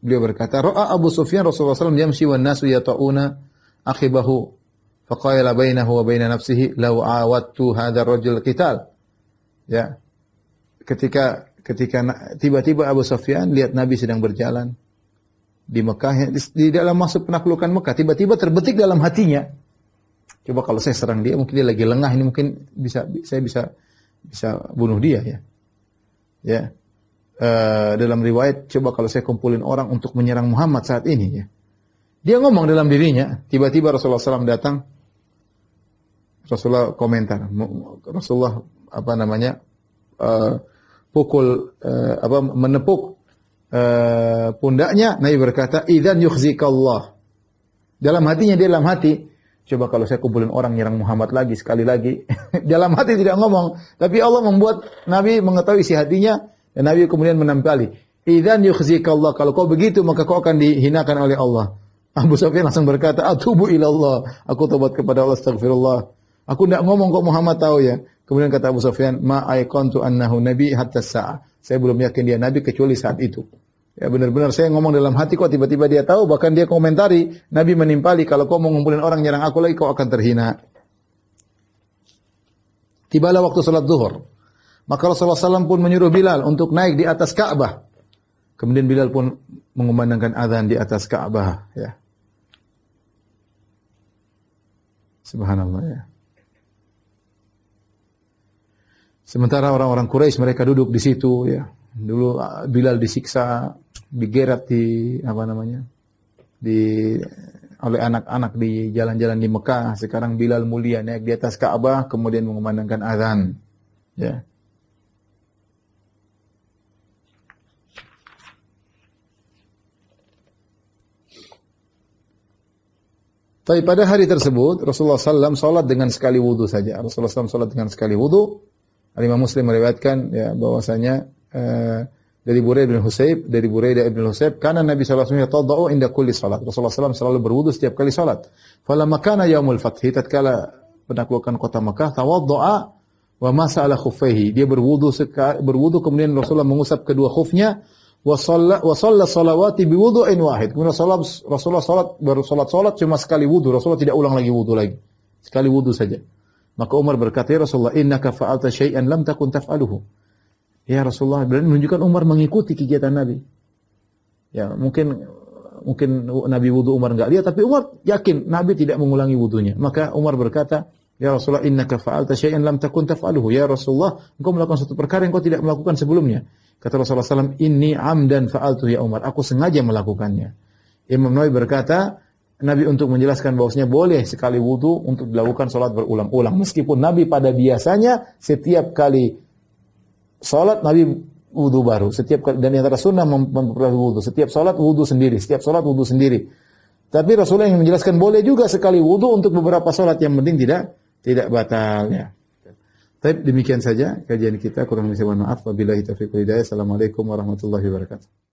beliau berkata, "Ra'a Abu Sufyan Rasulullah SAW alaihi wasallam yamshi wan nasu yata'una akhibahu faqala bainahu wa baina nafsihi law awattu hadzal rajul qital ya ketika ketika tiba-tiba Abu Sufyan lihat Nabi sedang berjalan di Mekah di, di dalam masuk penaklukan Mekah tiba-tiba terbetik dalam hatinya coba kalau saya serang dia mungkin dia lagi lengah ini mungkin bisa saya bisa bisa bunuh dia ya ya e, dalam riwayat coba kalau saya kumpulin orang untuk menyerang Muhammad saat ini ya dia ngomong dalam dirinya, tiba-tiba Rasulullah SAW datang, Rasulullah komentar, Rasulullah apa namanya, uh, pukul, uh, apa, menepuk uh, pundaknya, Nabi berkata, Idan yukhzikallah. Dalam hatinya, dia dalam hati, coba kalau saya kumpulin orang nyerang Muhammad lagi, sekali lagi. dalam hati tidak ngomong, tapi Allah membuat Nabi mengetahui isi hatinya, dan Nabi kemudian menampali. Idan yukhzikallah, kalau kau begitu, maka kau akan dihinakan oleh Allah. Abu Sufyan langsung berkata, "Atubu ilallah." Aku tobat kepada Allah, astagfirullah. Aku tidak ngomong kok Muhammad tahu ya. Kemudian kata Abu Sufyan, "Ma aiqantu annahu nabi hatta sa'ah." Saya belum yakin dia nabi kecuali saat itu. Ya benar-benar saya ngomong dalam hati kok tiba-tiba dia tahu bahkan dia komentari Nabi menimpali kalau kau mau ngumpulin orang nyerang aku lagi kau akan terhina. Tibalah waktu salat zuhur. Maka Rasulullah SAW pun menyuruh Bilal untuk naik di atas Ka'bah. Kemudian Bilal pun mengumandangkan azan di atas Ka'bah. Ya. Subhanallah ya. Sementara orang-orang Quraisy mereka duduk di situ ya. Dulu ah, Bilal disiksa, digeret di apa namanya? di oleh anak-anak di jalan-jalan di Mekah. Sekarang Bilal mulia naik di atas Ka'bah kemudian mengumandangkan azan. Ya. Tapi pada hari tersebut Rasulullah SAW sholat dengan sekali wudhu saja. Rasulullah SAW sholat dengan sekali wudhu. Alimah Muslim meriwayatkan ya bahwasanya eh, dari Buraidah bin Husayb, dari Buraidah bin Husayb, karena Nabi SAW yatadau inda kulli sholat. Rasulullah SAW selalu berwudhu setiap kali sholat. Fala makana yaumul fathih, tatkala penaklukan kota Mekah, tawaddu'a wa masa ala khuffaihi. Dia berwudhu, berwudhu kemudian Rasulullah mengusap kedua khufnya, wa shalla salawati bi wudu'in wahid. Kemudian salat Rasulullah salat baru salat salat cuma sekali wudhu. Rasulullah tidak ulang lagi wudhu lagi. Sekali wudhu saja. Maka Umar berkata, "Ya Rasulullah, innaka fa'alta syai'an lam takun taf'aluhu." Ya Rasulullah, berarti menunjukkan Umar mengikuti kegiatan Nabi. Ya, mungkin mungkin Nabi wudhu Umar enggak lihat, tapi Umar yakin Nabi tidak mengulangi wudhunya. Maka Umar berkata, Ya Rasulullah, innaka fa'alta syai'an lam takun taf'aluhu. Ya Rasulullah, engkau melakukan satu perkara yang kau tidak melakukan sebelumnya. Kata Rasulullah SAW, ini amdan tuh ya Umar. Aku sengaja melakukannya. Imam Nawawi berkata, Nabi untuk menjelaskan bahwasanya boleh sekali wudhu untuk dilakukan sholat berulang-ulang. Meskipun Nabi pada biasanya setiap kali sholat Nabi wudhu baru. Setiap kali, dan antara sunnah memperoleh wudhu. Setiap sholat wudhu sendiri. Setiap sholat wudhu sendiri. Tapi Rasulullah yang menjelaskan boleh juga sekali wudhu untuk beberapa sholat yang penting tidak tidak batal ya. Tapi demikian saja kajian kita kurang lebih saya mohon maaf wabillahi taufiq hidayah. Assalamualaikum warahmatullahi wabarakatuh.